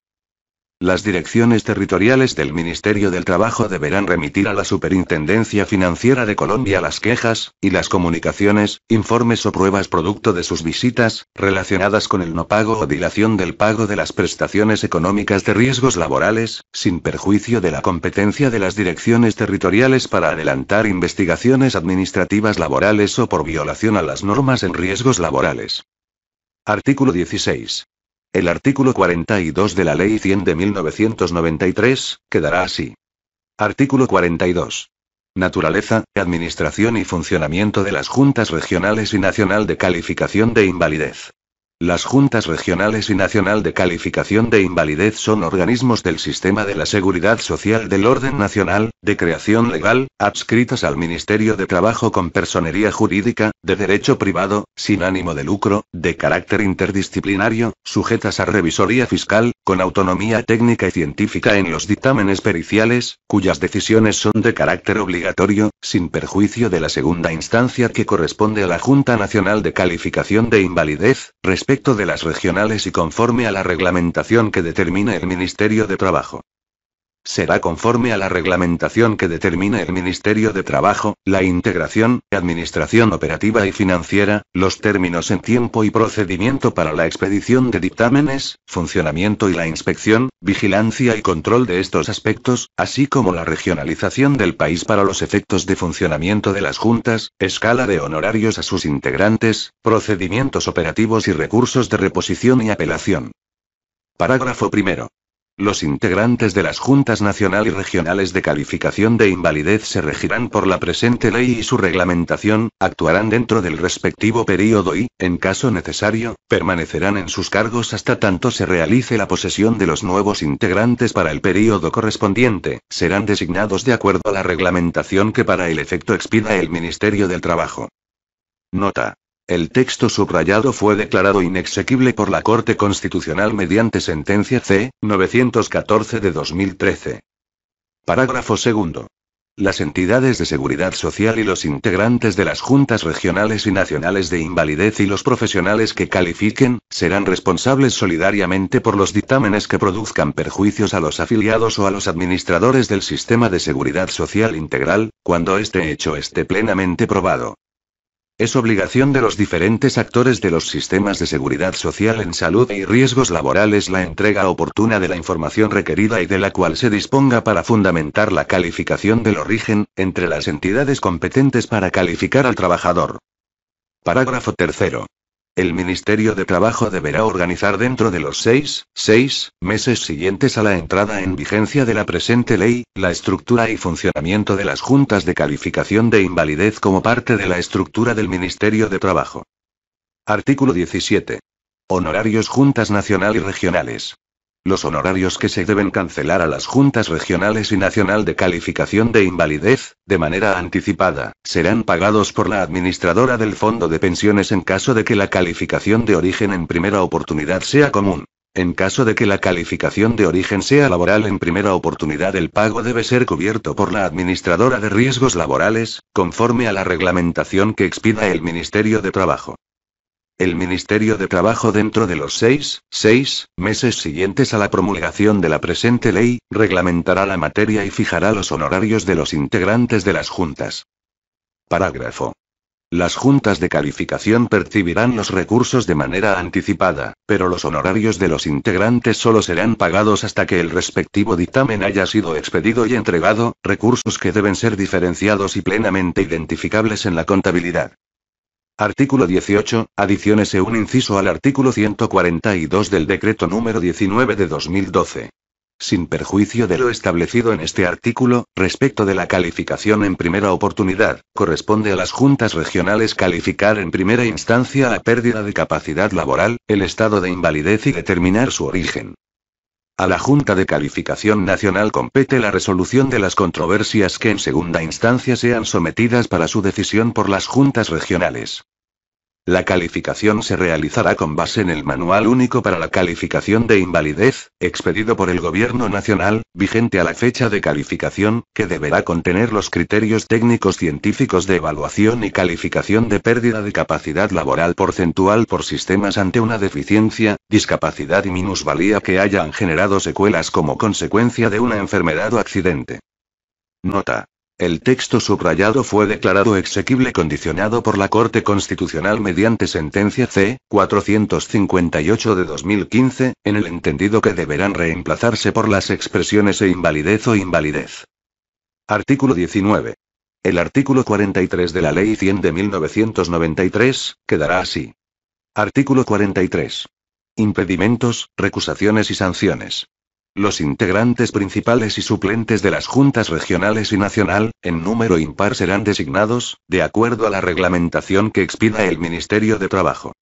Las direcciones territoriales del Ministerio del Trabajo deberán remitir a la Superintendencia Financiera de Colombia las quejas, y las comunicaciones, informes o pruebas producto de sus visitas, relacionadas con el no pago o dilación del pago de las prestaciones económicas de riesgos laborales, sin perjuicio de la competencia de las direcciones territoriales para adelantar investigaciones administrativas laborales o por violación a las normas en riesgos laborales. Artículo 16. El artículo 42 de la Ley 100 de 1993, quedará así. Artículo 42. Naturaleza, administración y funcionamiento de las juntas regionales y nacional de calificación de invalidez. Las juntas regionales y nacional de calificación de invalidez son organismos del sistema de la seguridad social del orden nacional, de creación legal, adscritas al Ministerio de Trabajo con personería jurídica, de derecho privado, sin ánimo de lucro, de carácter interdisciplinario, sujetas a revisoría fiscal, con autonomía técnica y científica en los dictámenes periciales, cuyas decisiones son de carácter obligatorio, sin perjuicio de la segunda instancia que corresponde a la Junta Nacional de Calificación de Invalidez, de las regionales y conforme a la reglamentación que determina el Ministerio de Trabajo. Será conforme a la reglamentación que determine el Ministerio de Trabajo, la integración, administración operativa y financiera, los términos en tiempo y procedimiento para la expedición de dictámenes, funcionamiento y la inspección, vigilancia y control de estos aspectos, así como la regionalización del país para los efectos de funcionamiento de las juntas, escala de honorarios a sus integrantes, procedimientos operativos y recursos de reposición y apelación. Parágrafo primero. Los integrantes de las Juntas Nacional y Regionales de Calificación de Invalidez se regirán por la presente ley y su reglamentación, actuarán dentro del respectivo período y, en caso necesario, permanecerán en sus cargos hasta tanto se realice la posesión de los nuevos integrantes para el período correspondiente, serán designados de acuerdo a la reglamentación que para el efecto expida el Ministerio del Trabajo. Nota. El texto subrayado fue declarado inexequible por la Corte Constitucional mediante sentencia C. 914 de 2013. Parágrafo segundo. Las entidades de seguridad social y los integrantes de las juntas regionales y nacionales de invalidez y los profesionales que califiquen, serán responsables solidariamente por los dictámenes que produzcan perjuicios a los afiliados o a los administradores del sistema de seguridad social integral, cuando este hecho esté plenamente probado. Es obligación de los diferentes actores de los sistemas de seguridad social en salud y riesgos laborales la entrega oportuna de la información requerida y de la cual se disponga para fundamentar la calificación del origen, entre las entidades competentes para calificar al trabajador. Parágrafo tercero. El Ministerio de Trabajo deberá organizar dentro de los seis, seis meses siguientes a la entrada en vigencia de la presente ley, la estructura y funcionamiento de las juntas de calificación de invalidez como parte de la estructura del Ministerio de Trabajo. Artículo 17. Honorarios Juntas Nacional y Regionales. Los honorarios que se deben cancelar a las juntas regionales y nacional de calificación de invalidez, de manera anticipada, serán pagados por la administradora del fondo de pensiones en caso de que la calificación de origen en primera oportunidad sea común. En caso de que la calificación de origen sea laboral en primera oportunidad, el pago debe ser cubierto por la administradora de riesgos laborales, conforme a la reglamentación que expida el Ministerio de Trabajo. El Ministerio de Trabajo dentro de los seis, seis meses siguientes a la promulgación de la presente ley, reglamentará la materia y fijará los honorarios de los integrantes de las juntas. Parágrafo. Las juntas de calificación percibirán los recursos de manera anticipada, pero los honorarios de los integrantes solo serán pagados hasta que el respectivo dictamen haya sido expedido y entregado, recursos que deben ser diferenciados y plenamente identificables en la contabilidad. Artículo 18. Adiciónese un inciso al artículo 142 del decreto número 19 de 2012 sin perjuicio de lo establecido en este artículo, respecto de la calificación en primera oportunidad, corresponde a las juntas regionales calificar en primera instancia la pérdida de capacidad laboral, el estado de invalidez y determinar su origen. A la Junta de Calificación Nacional compete la resolución de las controversias que en segunda instancia sean sometidas para su decisión por las juntas regionales. La calificación se realizará con base en el Manual Único para la Calificación de Invalidez, expedido por el Gobierno Nacional, vigente a la fecha de calificación, que deberá contener los criterios técnicos científicos de evaluación y calificación de pérdida de capacidad laboral porcentual por sistemas ante una deficiencia, discapacidad y minusvalía que hayan generado secuelas como consecuencia de una enfermedad o accidente. Nota. El texto subrayado fue declarado exequible condicionado por la Corte Constitucional mediante sentencia C. 458 de 2015, en el entendido que deberán reemplazarse por las expresiones e invalidez o invalidez. Artículo 19. El artículo 43 de la Ley 100 de 1993, quedará así. Artículo 43. Impedimentos, recusaciones y sanciones. Los integrantes principales y suplentes de las juntas regionales y nacional, en número impar serán designados, de acuerdo a la reglamentación que expida el Ministerio de Trabajo.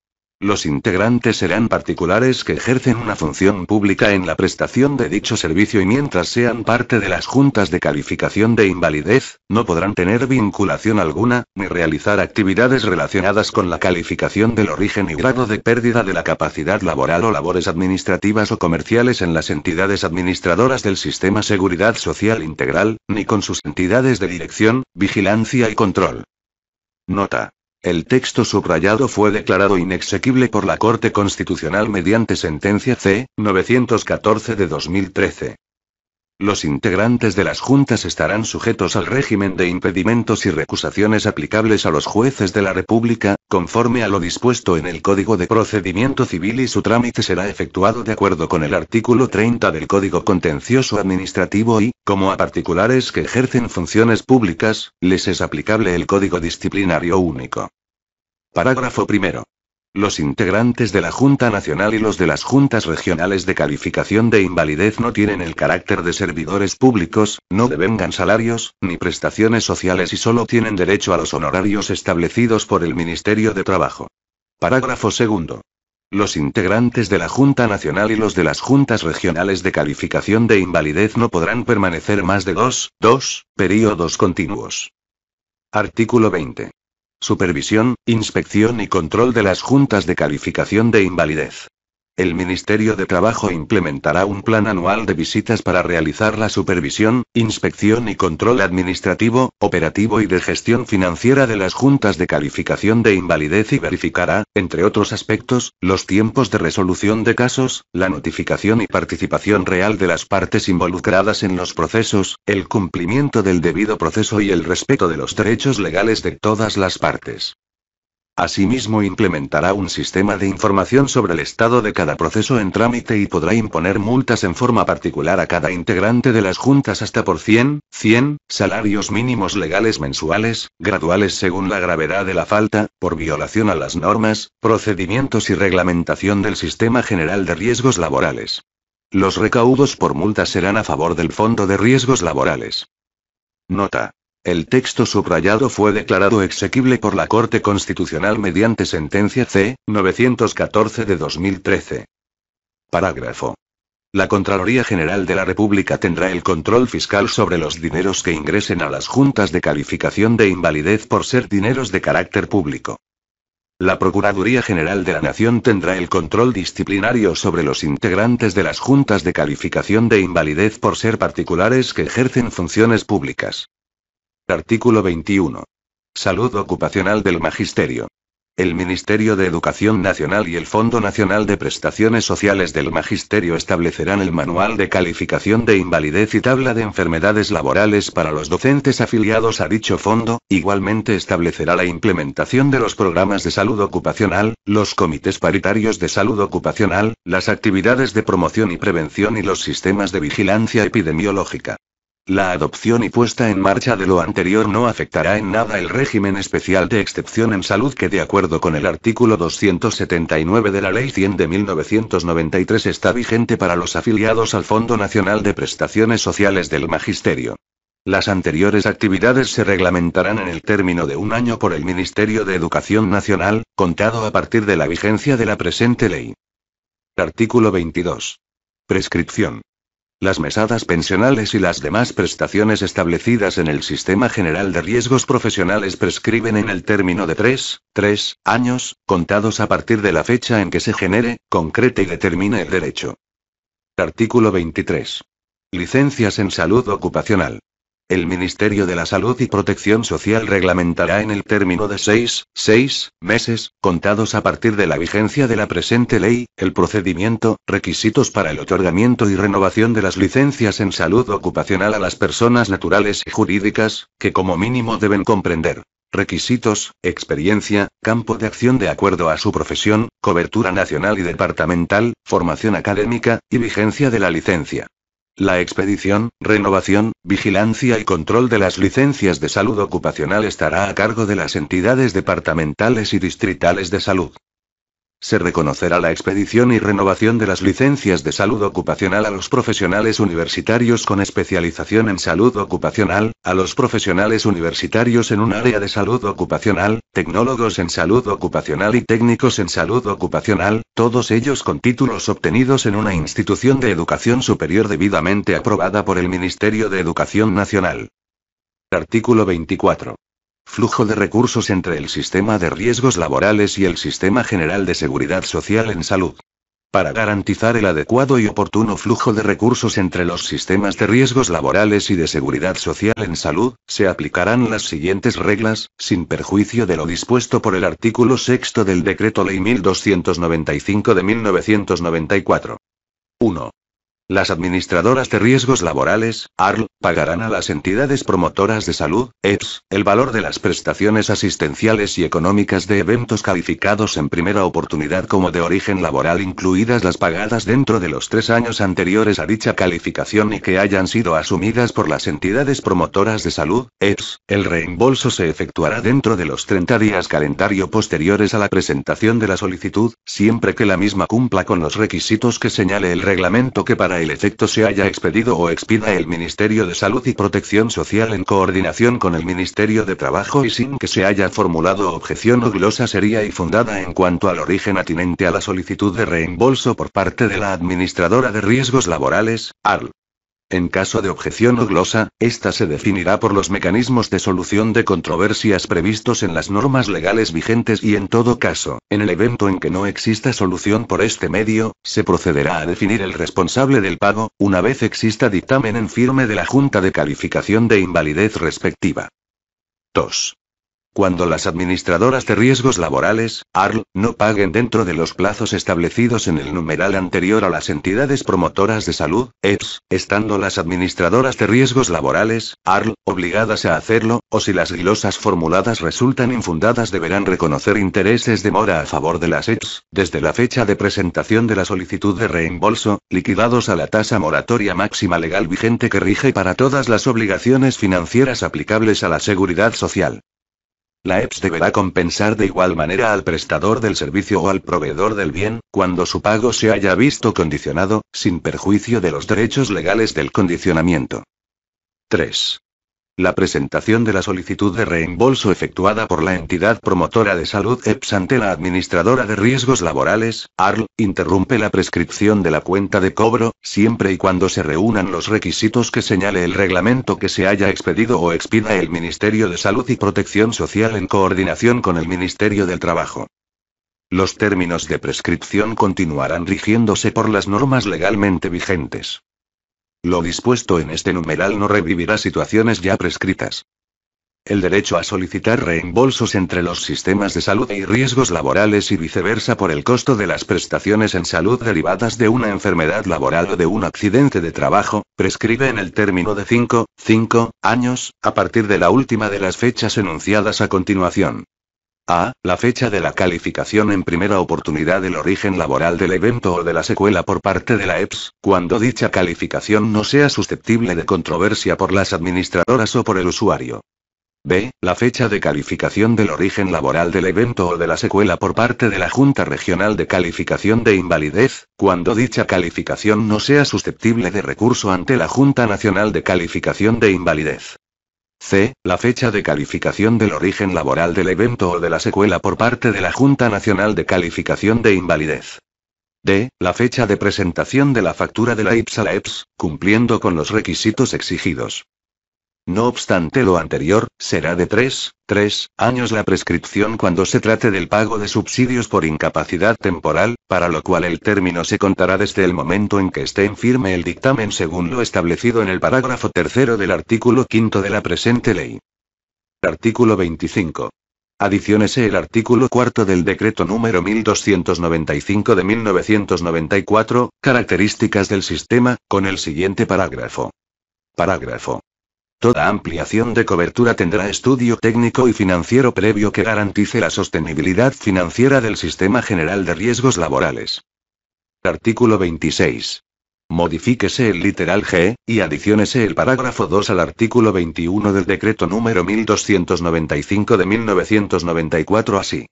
Los integrantes serán particulares que ejercen una función pública en la prestación de dicho servicio y mientras sean parte de las juntas de calificación de invalidez, no podrán tener vinculación alguna, ni realizar actividades relacionadas con la calificación del origen y grado de pérdida de la capacidad laboral o labores administrativas o comerciales en las entidades administradoras del sistema Seguridad Social Integral, ni con sus entidades de dirección, vigilancia y control. Nota. El texto subrayado fue declarado inexequible por la Corte Constitucional mediante sentencia C. 914 de 2013. Los integrantes de las juntas estarán sujetos al régimen de impedimentos y recusaciones aplicables a los jueces de la República, conforme a lo dispuesto en el Código de Procedimiento Civil y su trámite será efectuado de acuerdo con el artículo 30 del Código Contencioso Administrativo y, como a particulares que ejercen funciones públicas, les es aplicable el Código Disciplinario Único. Parágrafo primero. Los integrantes de la Junta Nacional y los de las Juntas Regionales de Calificación de Invalidez no tienen el carácter de servidores públicos, no devengan salarios, ni prestaciones sociales y solo tienen derecho a los honorarios establecidos por el Ministerio de Trabajo. Parágrafo segundo. Los integrantes de la Junta Nacional y los de las Juntas Regionales de Calificación de Invalidez no podrán permanecer más de dos, dos, períodos continuos. Artículo 20. Supervisión, inspección y control de las juntas de calificación de invalidez. El Ministerio de Trabajo implementará un plan anual de visitas para realizar la supervisión, inspección y control administrativo, operativo y de gestión financiera de las juntas de calificación de invalidez y verificará, entre otros aspectos, los tiempos de resolución de casos, la notificación y participación real de las partes involucradas en los procesos, el cumplimiento del debido proceso y el respeto de los derechos legales de todas las partes. Asimismo implementará un sistema de información sobre el estado de cada proceso en trámite y podrá imponer multas en forma particular a cada integrante de las juntas hasta por 100, 100, salarios mínimos legales mensuales, graduales según la gravedad de la falta, por violación a las normas, procedimientos y reglamentación del sistema general de riesgos laborales. Los recaudos por multas serán a favor del Fondo de Riesgos Laborales. Nota. El texto subrayado fue declarado exequible por la Corte Constitucional mediante sentencia C. 914 de 2013. Parágrafo. La Contraloría General de la República tendrá el control fiscal sobre los dineros que ingresen a las juntas de calificación de invalidez por ser dineros de carácter público. La Procuraduría General de la Nación tendrá el control disciplinario sobre los integrantes de las juntas de calificación de invalidez por ser particulares que ejercen funciones públicas. Artículo 21. Salud ocupacional del Magisterio. El Ministerio de Educación Nacional y el Fondo Nacional de Prestaciones Sociales del Magisterio establecerán el Manual de Calificación de Invalidez y Tabla de Enfermedades Laborales para los docentes afiliados a dicho fondo, igualmente establecerá la implementación de los programas de salud ocupacional, los comités paritarios de salud ocupacional, las actividades de promoción y prevención y los sistemas de vigilancia epidemiológica. La adopción y puesta en marcha de lo anterior no afectará en nada el régimen especial de excepción en salud que de acuerdo con el artículo 279 de la Ley 100 de 1993 está vigente para los afiliados al Fondo Nacional de Prestaciones Sociales del Magisterio. Las anteriores actividades se reglamentarán en el término de un año por el Ministerio de Educación Nacional, contado a partir de la vigencia de la presente ley. Artículo 22. Prescripción. Las mesadas pensionales y las demás prestaciones establecidas en el Sistema General de Riesgos Profesionales prescriben en el término de 3, 3 años, contados a partir de la fecha en que se genere, concrete y determine el derecho. Artículo 23. Licencias en salud ocupacional. El Ministerio de la Salud y Protección Social reglamentará en el término de seis, seis meses, contados a partir de la vigencia de la presente ley, el procedimiento, requisitos para el otorgamiento y renovación de las licencias en salud ocupacional a las personas naturales y jurídicas, que como mínimo deben comprender. Requisitos, experiencia, campo de acción de acuerdo a su profesión, cobertura nacional y departamental, formación académica, y vigencia de la licencia. La expedición, renovación, vigilancia y control de las licencias de salud ocupacional estará a cargo de las entidades departamentales y distritales de salud. Se reconocerá la expedición y renovación de las licencias de salud ocupacional a los profesionales universitarios con especialización en salud ocupacional, a los profesionales universitarios en un área de salud ocupacional, tecnólogos en salud ocupacional y técnicos en salud ocupacional, todos ellos con títulos obtenidos en una institución de educación superior debidamente aprobada por el Ministerio de Educación Nacional. Artículo 24. Flujo de recursos entre el sistema de riesgos laborales y el sistema general de seguridad social en salud. Para garantizar el adecuado y oportuno flujo de recursos entre los sistemas de riesgos laborales y de seguridad social en salud, se aplicarán las siguientes reglas, sin perjuicio de lo dispuesto por el artículo 6 del Decreto Ley 1295 de 1994. 1. Las administradoras de riesgos laborales, ARL, pagarán a las entidades promotoras de salud, EPS, el valor de las prestaciones asistenciales y económicas de eventos calificados en primera oportunidad como de origen laboral, incluidas las pagadas dentro de los tres años anteriores a dicha calificación y que hayan sido asumidas por las entidades promotoras de salud, EPS. El reembolso se efectuará dentro de los 30 días calendario posteriores a la presentación de la solicitud, siempre que la misma cumpla con los requisitos que señale el reglamento que para el efecto se haya expedido o expida el Ministerio de Salud y Protección Social en coordinación con el Ministerio de Trabajo y sin que se haya formulado objeción o glosa sería y fundada en cuanto al origen atinente a la solicitud de reembolso por parte de la Administradora de Riesgos Laborales, ARL. En caso de objeción o glosa, esta se definirá por los mecanismos de solución de controversias previstos en las normas legales vigentes y en todo caso, en el evento en que no exista solución por este medio, se procederá a definir el responsable del pago, una vez exista dictamen en firme de la Junta de Calificación de Invalidez respectiva. 2 cuando las administradoras de riesgos laborales, ARL, no paguen dentro de los plazos establecidos en el numeral anterior a las entidades promotoras de salud, EPS, estando las administradoras de riesgos laborales, ARL, obligadas a hacerlo, o si las glosas formuladas resultan infundadas deberán reconocer intereses de mora a favor de las EPS, desde la fecha de presentación de la solicitud de reembolso, liquidados a la tasa moratoria máxima legal vigente que rige para todas las obligaciones financieras aplicables a la seguridad social. La EPS deberá compensar de igual manera al prestador del servicio o al proveedor del bien, cuando su pago se haya visto condicionado, sin perjuicio de los derechos legales del condicionamiento. 3. La presentación de la solicitud de reembolso efectuada por la entidad promotora de salud EPS ante la administradora de riesgos laborales, ARL, interrumpe la prescripción de la cuenta de cobro, siempre y cuando se reúnan los requisitos que señale el reglamento que se haya expedido o expida el Ministerio de Salud y Protección Social en coordinación con el Ministerio del Trabajo. Los términos de prescripción continuarán rigiéndose por las normas legalmente vigentes. Lo dispuesto en este numeral no revivirá situaciones ya prescritas. El derecho a solicitar reembolsos entre los sistemas de salud y riesgos laborales y viceversa por el costo de las prestaciones en salud derivadas de una enfermedad laboral o de un accidente de trabajo, prescribe en el término de 5, 5 años, a partir de la última de las fechas enunciadas a continuación. A. La fecha de la calificación en primera oportunidad del origen laboral del evento o de la secuela por parte de la EPS, cuando dicha calificación no sea susceptible de controversia por las administradoras o por el usuario. B. La fecha de calificación del origen laboral del evento o de la secuela por parte de la Junta Regional de Calificación de Invalidez, cuando dicha calificación no sea susceptible de recurso ante la Junta Nacional de Calificación de Invalidez. C. La fecha de calificación del origen laboral del evento o de la secuela por parte de la Junta Nacional de Calificación de Invalidez. D. La fecha de presentación de la factura de la IPS a la EPS, cumpliendo con los requisitos exigidos. No obstante lo anterior, será de tres, tres años la prescripción cuando se trate del pago de subsidios por incapacidad temporal, para lo cual el término se contará desde el momento en que esté en firme el dictamen según lo establecido en el parágrafo tercero del artículo quinto de la presente ley. Artículo 25. Adiciónese el artículo cuarto del decreto número 1295 de 1994, características del sistema, con el siguiente parágrafo. Parágrafo. Toda ampliación de cobertura tendrá estudio técnico y financiero previo que garantice la sostenibilidad financiera del Sistema General de Riesgos Laborales. Artículo 26. Modifíquese el literal G, y adiciónese el parágrafo 2 al artículo 21 del decreto número 1295 de 1994 así.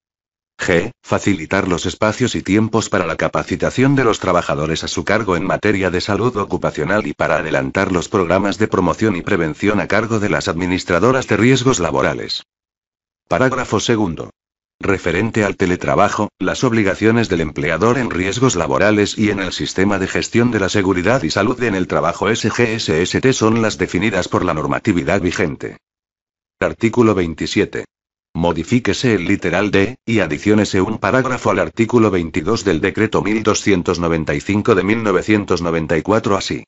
G. Facilitar los espacios y tiempos para la capacitación de los trabajadores a su cargo en materia de salud ocupacional y para adelantar los programas de promoción y prevención a cargo de las administradoras de riesgos laborales. Parágrafo segundo. Referente al teletrabajo, las obligaciones del empleador en riesgos laborales y en el Sistema de Gestión de la Seguridad y Salud en el Trabajo SGSST son las definidas por la normatividad vigente. Artículo 27 modifíquese el literal de, y adiciónese un parágrafo al artículo 22 del decreto 1295 de 1994 así.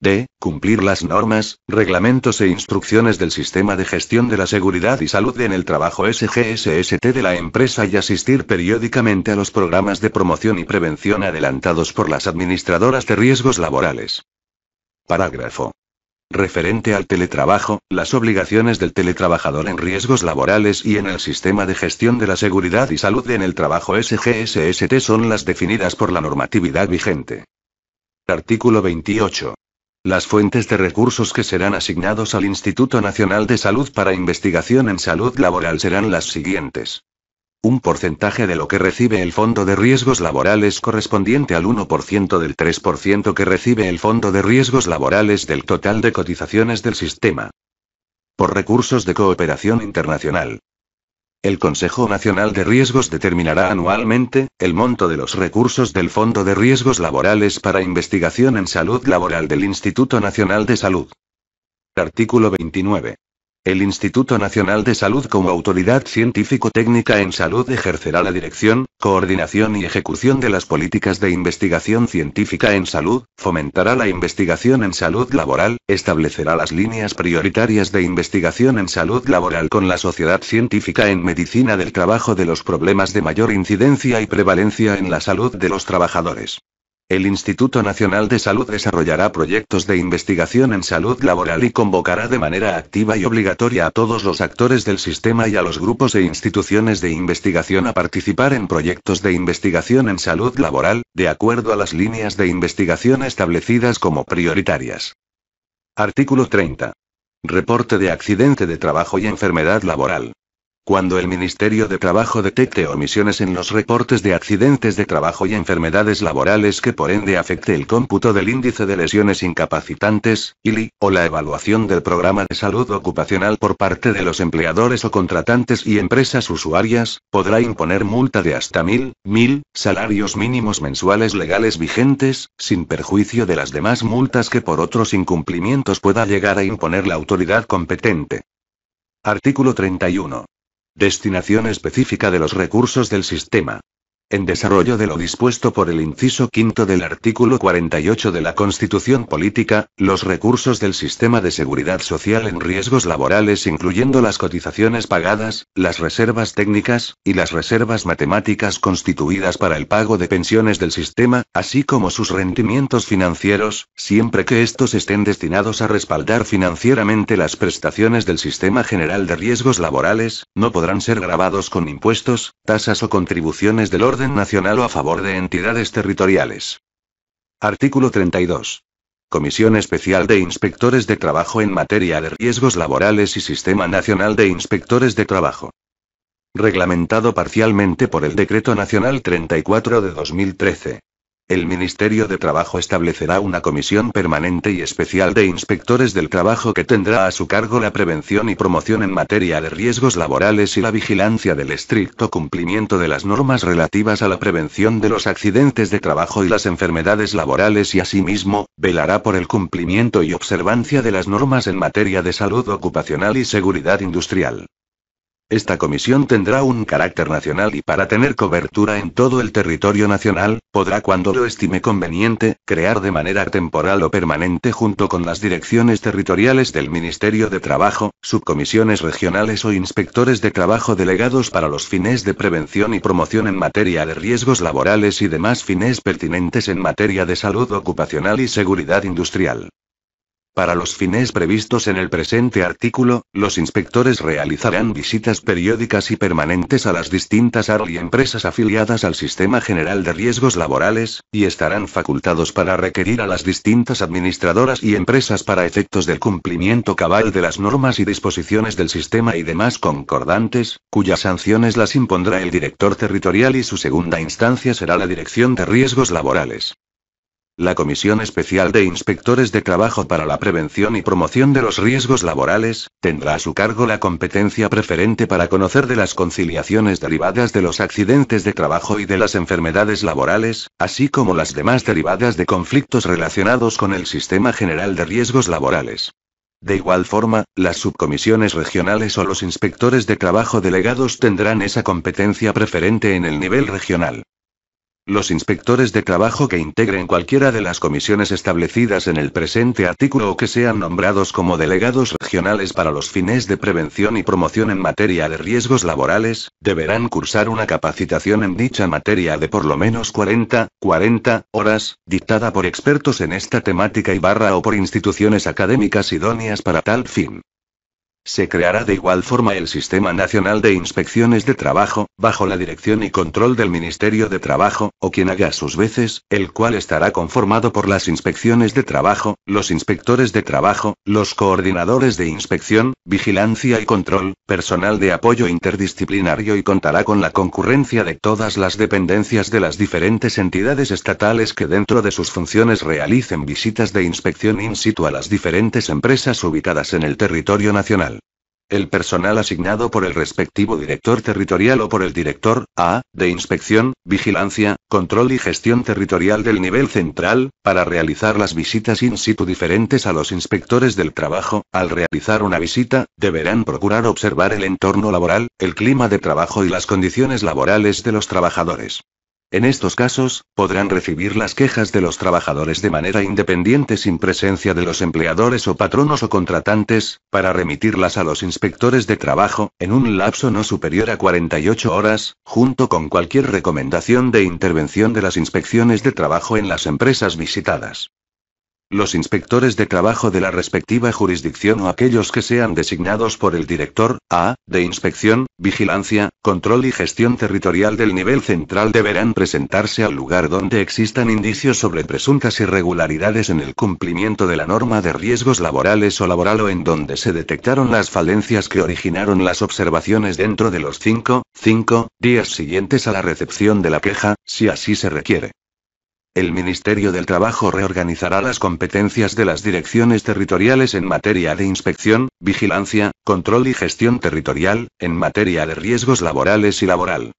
D. Cumplir las normas, reglamentos e instrucciones del Sistema de Gestión de la Seguridad y Salud en el Trabajo SGSST de la empresa y asistir periódicamente a los programas de promoción y prevención adelantados por las administradoras de riesgos laborales. Parágrafo referente al teletrabajo, las obligaciones del teletrabajador en riesgos laborales y en el sistema de gestión de la seguridad y salud en el trabajo SGSST son las definidas por la normatividad vigente. Artículo 28. Las fuentes de recursos que serán asignados al Instituto Nacional de Salud para Investigación en Salud Laboral serán las siguientes. Un porcentaje de lo que recibe el Fondo de Riesgos Laborales correspondiente al 1% del 3% que recibe el Fondo de Riesgos Laborales del total de cotizaciones del sistema. Por recursos de cooperación internacional. El Consejo Nacional de Riesgos determinará anualmente el monto de los recursos del Fondo de Riesgos Laborales para Investigación en Salud Laboral del Instituto Nacional de Salud. Artículo 29. El Instituto Nacional de Salud como autoridad científico-técnica en salud ejercerá la dirección, coordinación y ejecución de las políticas de investigación científica en salud, fomentará la investigación en salud laboral, establecerá las líneas prioritarias de investigación en salud laboral con la sociedad científica en medicina del trabajo de los problemas de mayor incidencia y prevalencia en la salud de los trabajadores. El Instituto Nacional de Salud desarrollará proyectos de investigación en salud laboral y convocará de manera activa y obligatoria a todos los actores del sistema y a los grupos e instituciones de investigación a participar en proyectos de investigación en salud laboral, de acuerdo a las líneas de investigación establecidas como prioritarias. Artículo 30. Reporte de accidente de trabajo y enfermedad laboral. Cuando el Ministerio de Trabajo detecte omisiones en los reportes de accidentes de trabajo y enfermedades laborales que por ende afecte el cómputo del índice de lesiones incapacitantes, ILI, o la evaluación del programa de salud ocupacional por parte de los empleadores o contratantes y empresas usuarias, podrá imponer multa de hasta mil, mil salarios mínimos mensuales legales vigentes, sin perjuicio de las demás multas que por otros incumplimientos pueda llegar a imponer la autoridad competente. Artículo 31. Destinación específica de los recursos del sistema en desarrollo de lo dispuesto por el inciso quinto del artículo 48 de la Constitución Política, los recursos del sistema de seguridad social en riesgos laborales incluyendo las cotizaciones pagadas, las reservas técnicas, y las reservas matemáticas constituidas para el pago de pensiones del sistema, así como sus rendimientos financieros, siempre que estos estén destinados a respaldar financieramente las prestaciones del sistema general de riesgos laborales, no podrán ser grabados con impuestos, tasas o contribuciones del orden nacional o a favor de entidades territoriales. Artículo 32. Comisión Especial de Inspectores de Trabajo en materia de riesgos laborales y Sistema Nacional de Inspectores de Trabajo. Reglamentado parcialmente por el Decreto Nacional 34 de 2013. El Ministerio de Trabajo establecerá una comisión permanente y especial de inspectores del trabajo que tendrá a su cargo la prevención y promoción en materia de riesgos laborales y la vigilancia del estricto cumplimiento de las normas relativas a la prevención de los accidentes de trabajo y las enfermedades laborales y asimismo, velará por el cumplimiento y observancia de las normas en materia de salud ocupacional y seguridad industrial. Esta comisión tendrá un carácter nacional y para tener cobertura en todo el territorio nacional, podrá cuando lo estime conveniente, crear de manera temporal o permanente junto con las direcciones territoriales del Ministerio de Trabajo, subcomisiones regionales o inspectores de trabajo delegados para los fines de prevención y promoción en materia de riesgos laborales y demás fines pertinentes en materia de salud ocupacional y seguridad industrial. Para los fines previstos en el presente artículo, los inspectores realizarán visitas periódicas y permanentes a las distintas ARL y empresas afiliadas al Sistema General de Riesgos Laborales, y estarán facultados para requerir a las distintas administradoras y empresas para efectos del cumplimiento cabal de las normas y disposiciones del sistema y demás concordantes, cuyas sanciones las impondrá el director territorial y su segunda instancia será la Dirección de Riesgos Laborales. La Comisión Especial de Inspectores de Trabajo para la Prevención y Promoción de los Riesgos Laborales, tendrá a su cargo la competencia preferente para conocer de las conciliaciones derivadas de los accidentes de trabajo y de las enfermedades laborales, así como las demás derivadas de conflictos relacionados con el Sistema General de Riesgos Laborales. De igual forma, las subcomisiones regionales o los inspectores de trabajo delegados tendrán esa competencia preferente en el nivel regional. Los inspectores de trabajo que integren cualquiera de las comisiones establecidas en el presente artículo o que sean nombrados como delegados regionales para los fines de prevención y promoción en materia de riesgos laborales, deberán cursar una capacitación en dicha materia de por lo menos 40, 40 horas, dictada por expertos en esta temática y barra o por instituciones académicas idóneas para tal fin. Se creará de igual forma el Sistema Nacional de Inspecciones de Trabajo, bajo la dirección y control del Ministerio de Trabajo, o quien haga sus veces, el cual estará conformado por las inspecciones de trabajo, los inspectores de trabajo, los coordinadores de inspección, vigilancia y control, personal de apoyo interdisciplinario y contará con la concurrencia de todas las dependencias de las diferentes entidades estatales que dentro de sus funciones realicen visitas de inspección in situ a las diferentes empresas ubicadas en el territorio nacional. El personal asignado por el respectivo director territorial o por el director, A, de inspección, vigilancia, control y gestión territorial del nivel central, para realizar las visitas in situ diferentes a los inspectores del trabajo, al realizar una visita, deberán procurar observar el entorno laboral, el clima de trabajo y las condiciones laborales de los trabajadores. En estos casos, podrán recibir las quejas de los trabajadores de manera independiente sin presencia de los empleadores o patronos o contratantes, para remitirlas a los inspectores de trabajo, en un lapso no superior a 48 horas, junto con cualquier recomendación de intervención de las inspecciones de trabajo en las empresas visitadas. Los inspectores de trabajo de la respectiva jurisdicción o aquellos que sean designados por el director, A, de inspección, vigilancia, control y gestión territorial del nivel central deberán presentarse al lugar donde existan indicios sobre presuntas irregularidades en el cumplimiento de la norma de riesgos laborales o laboral o en donde se detectaron las falencias que originaron las observaciones dentro de los 5, 5 días siguientes a la recepción de la queja, si así se requiere. El Ministerio del Trabajo reorganizará las competencias de las direcciones territoriales en materia de inspección, vigilancia, control y gestión territorial, en materia de riesgos laborales y laboral.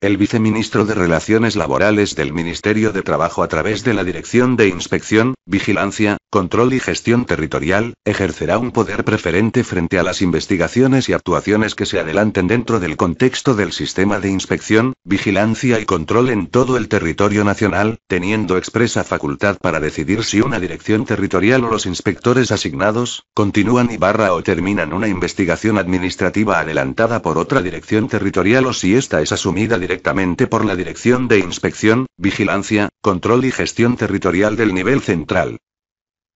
El viceministro de Relaciones Laborales del Ministerio de Trabajo a través de la Dirección de Inspección, Vigilancia, control y gestión territorial, ejercerá un poder preferente frente a las investigaciones y actuaciones que se adelanten dentro del contexto del sistema de inspección, vigilancia y control en todo el territorio nacional, teniendo expresa facultad para decidir si una dirección territorial o los inspectores asignados, continúan y barra o terminan una investigación administrativa adelantada por otra dirección territorial o si ésta es asumida directamente por la dirección de inspección, vigilancia, control y gestión territorial del nivel central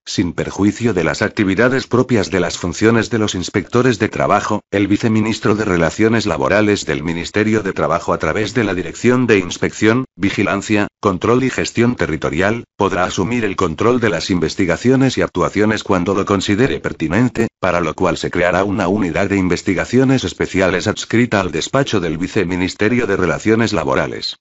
sin perjuicio de las actividades propias de las funciones de los inspectores de trabajo, el viceministro de Relaciones Laborales del Ministerio de Trabajo a través de la Dirección de Inspección, Vigilancia, Control y Gestión Territorial, podrá asumir el control de las investigaciones y actuaciones cuando lo considere pertinente, para lo cual se creará una unidad de investigaciones especiales adscrita al despacho del viceministerio de Relaciones Laborales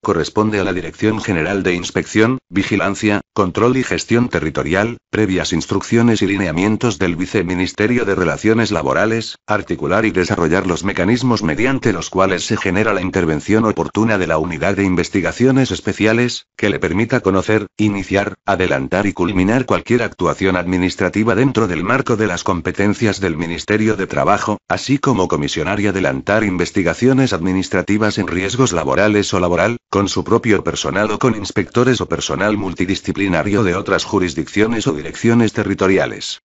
corresponde a la Dirección General de Inspección, Vigilancia, Control y Gestión Territorial, previas instrucciones y lineamientos del Viceministerio de Relaciones Laborales, articular y desarrollar los mecanismos mediante los cuales se genera la intervención oportuna de la Unidad de Investigaciones Especiales, que le permita conocer, iniciar, adelantar y culminar cualquier actuación administrativa dentro del marco de las competencias del Ministerio de Trabajo, así como comisionar y adelantar investigaciones administrativas en riesgos laborales o laboral, con su propio personal o con inspectores o personal multidisciplinario de otras jurisdicciones o direcciones territoriales.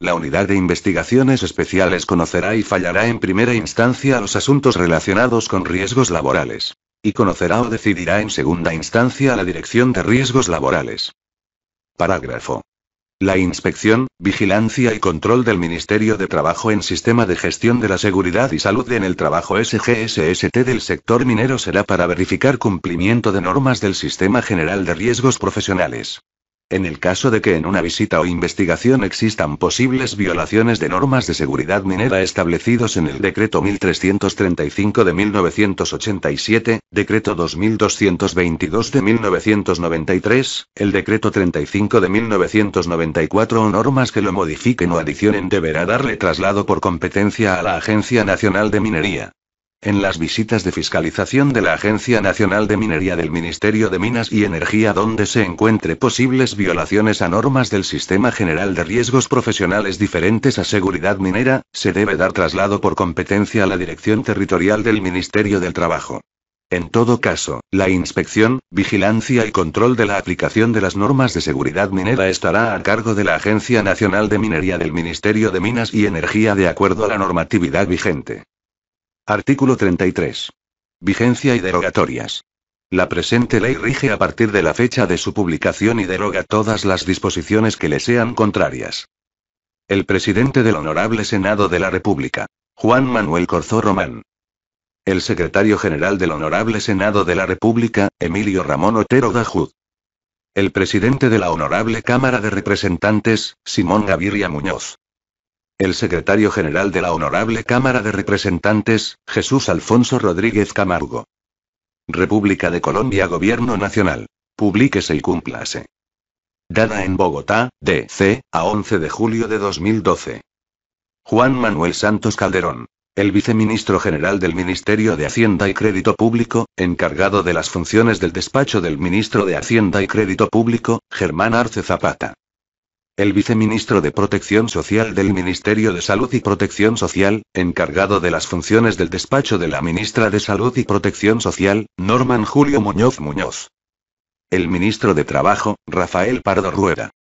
La Unidad de Investigaciones Especiales conocerá y fallará en primera instancia los asuntos relacionados con riesgos laborales. Y conocerá o decidirá en segunda instancia la Dirección de Riesgos Laborales. Parágrafo. La inspección, vigilancia y control del Ministerio de Trabajo en Sistema de Gestión de la Seguridad y Salud en el Trabajo SGSST del sector minero será para verificar cumplimiento de normas del Sistema General de Riesgos Profesionales. En el caso de que en una visita o investigación existan posibles violaciones de normas de seguridad minera establecidos en el Decreto 1335 de 1987, Decreto 2222 de 1993, el Decreto 35 de 1994 o normas que lo modifiquen o adicionen deberá darle traslado por competencia a la Agencia Nacional de Minería. En las visitas de fiscalización de la Agencia Nacional de Minería del Ministerio de Minas y Energía donde se encuentre posibles violaciones a normas del Sistema General de Riesgos Profesionales diferentes a seguridad minera, se debe dar traslado por competencia a la Dirección Territorial del Ministerio del Trabajo. En todo caso, la inspección, vigilancia y control de la aplicación de las normas de seguridad minera estará a cargo de la Agencia Nacional de Minería del Ministerio de Minas y Energía de acuerdo a la normatividad vigente. Artículo 33. Vigencia y derogatorias. La presente ley rige a partir de la fecha de su publicación y deroga todas las disposiciones que le sean contrarias. El presidente del Honorable Senado de la República, Juan Manuel Corzo Román. El secretario general del Honorable Senado de la República, Emilio Ramón Otero Dajud. El presidente de la Honorable Cámara de Representantes, Simón Gaviria Muñoz. El secretario general de la Honorable Cámara de Representantes, Jesús Alfonso Rodríguez Camargo. República de Colombia Gobierno Nacional. Publíquese y cúmplase. Dada en Bogotá, DC, a 11 de julio de 2012. Juan Manuel Santos Calderón. El viceministro general del Ministerio de Hacienda y Crédito Público, encargado de las funciones del despacho del ministro de Hacienda y Crédito Público, Germán Arce Zapata. El viceministro de Protección Social del Ministerio de Salud y Protección Social, encargado de las funciones del despacho de la ministra de Salud y Protección Social, Norman Julio Muñoz Muñoz. El ministro de Trabajo, Rafael Pardo Rueda.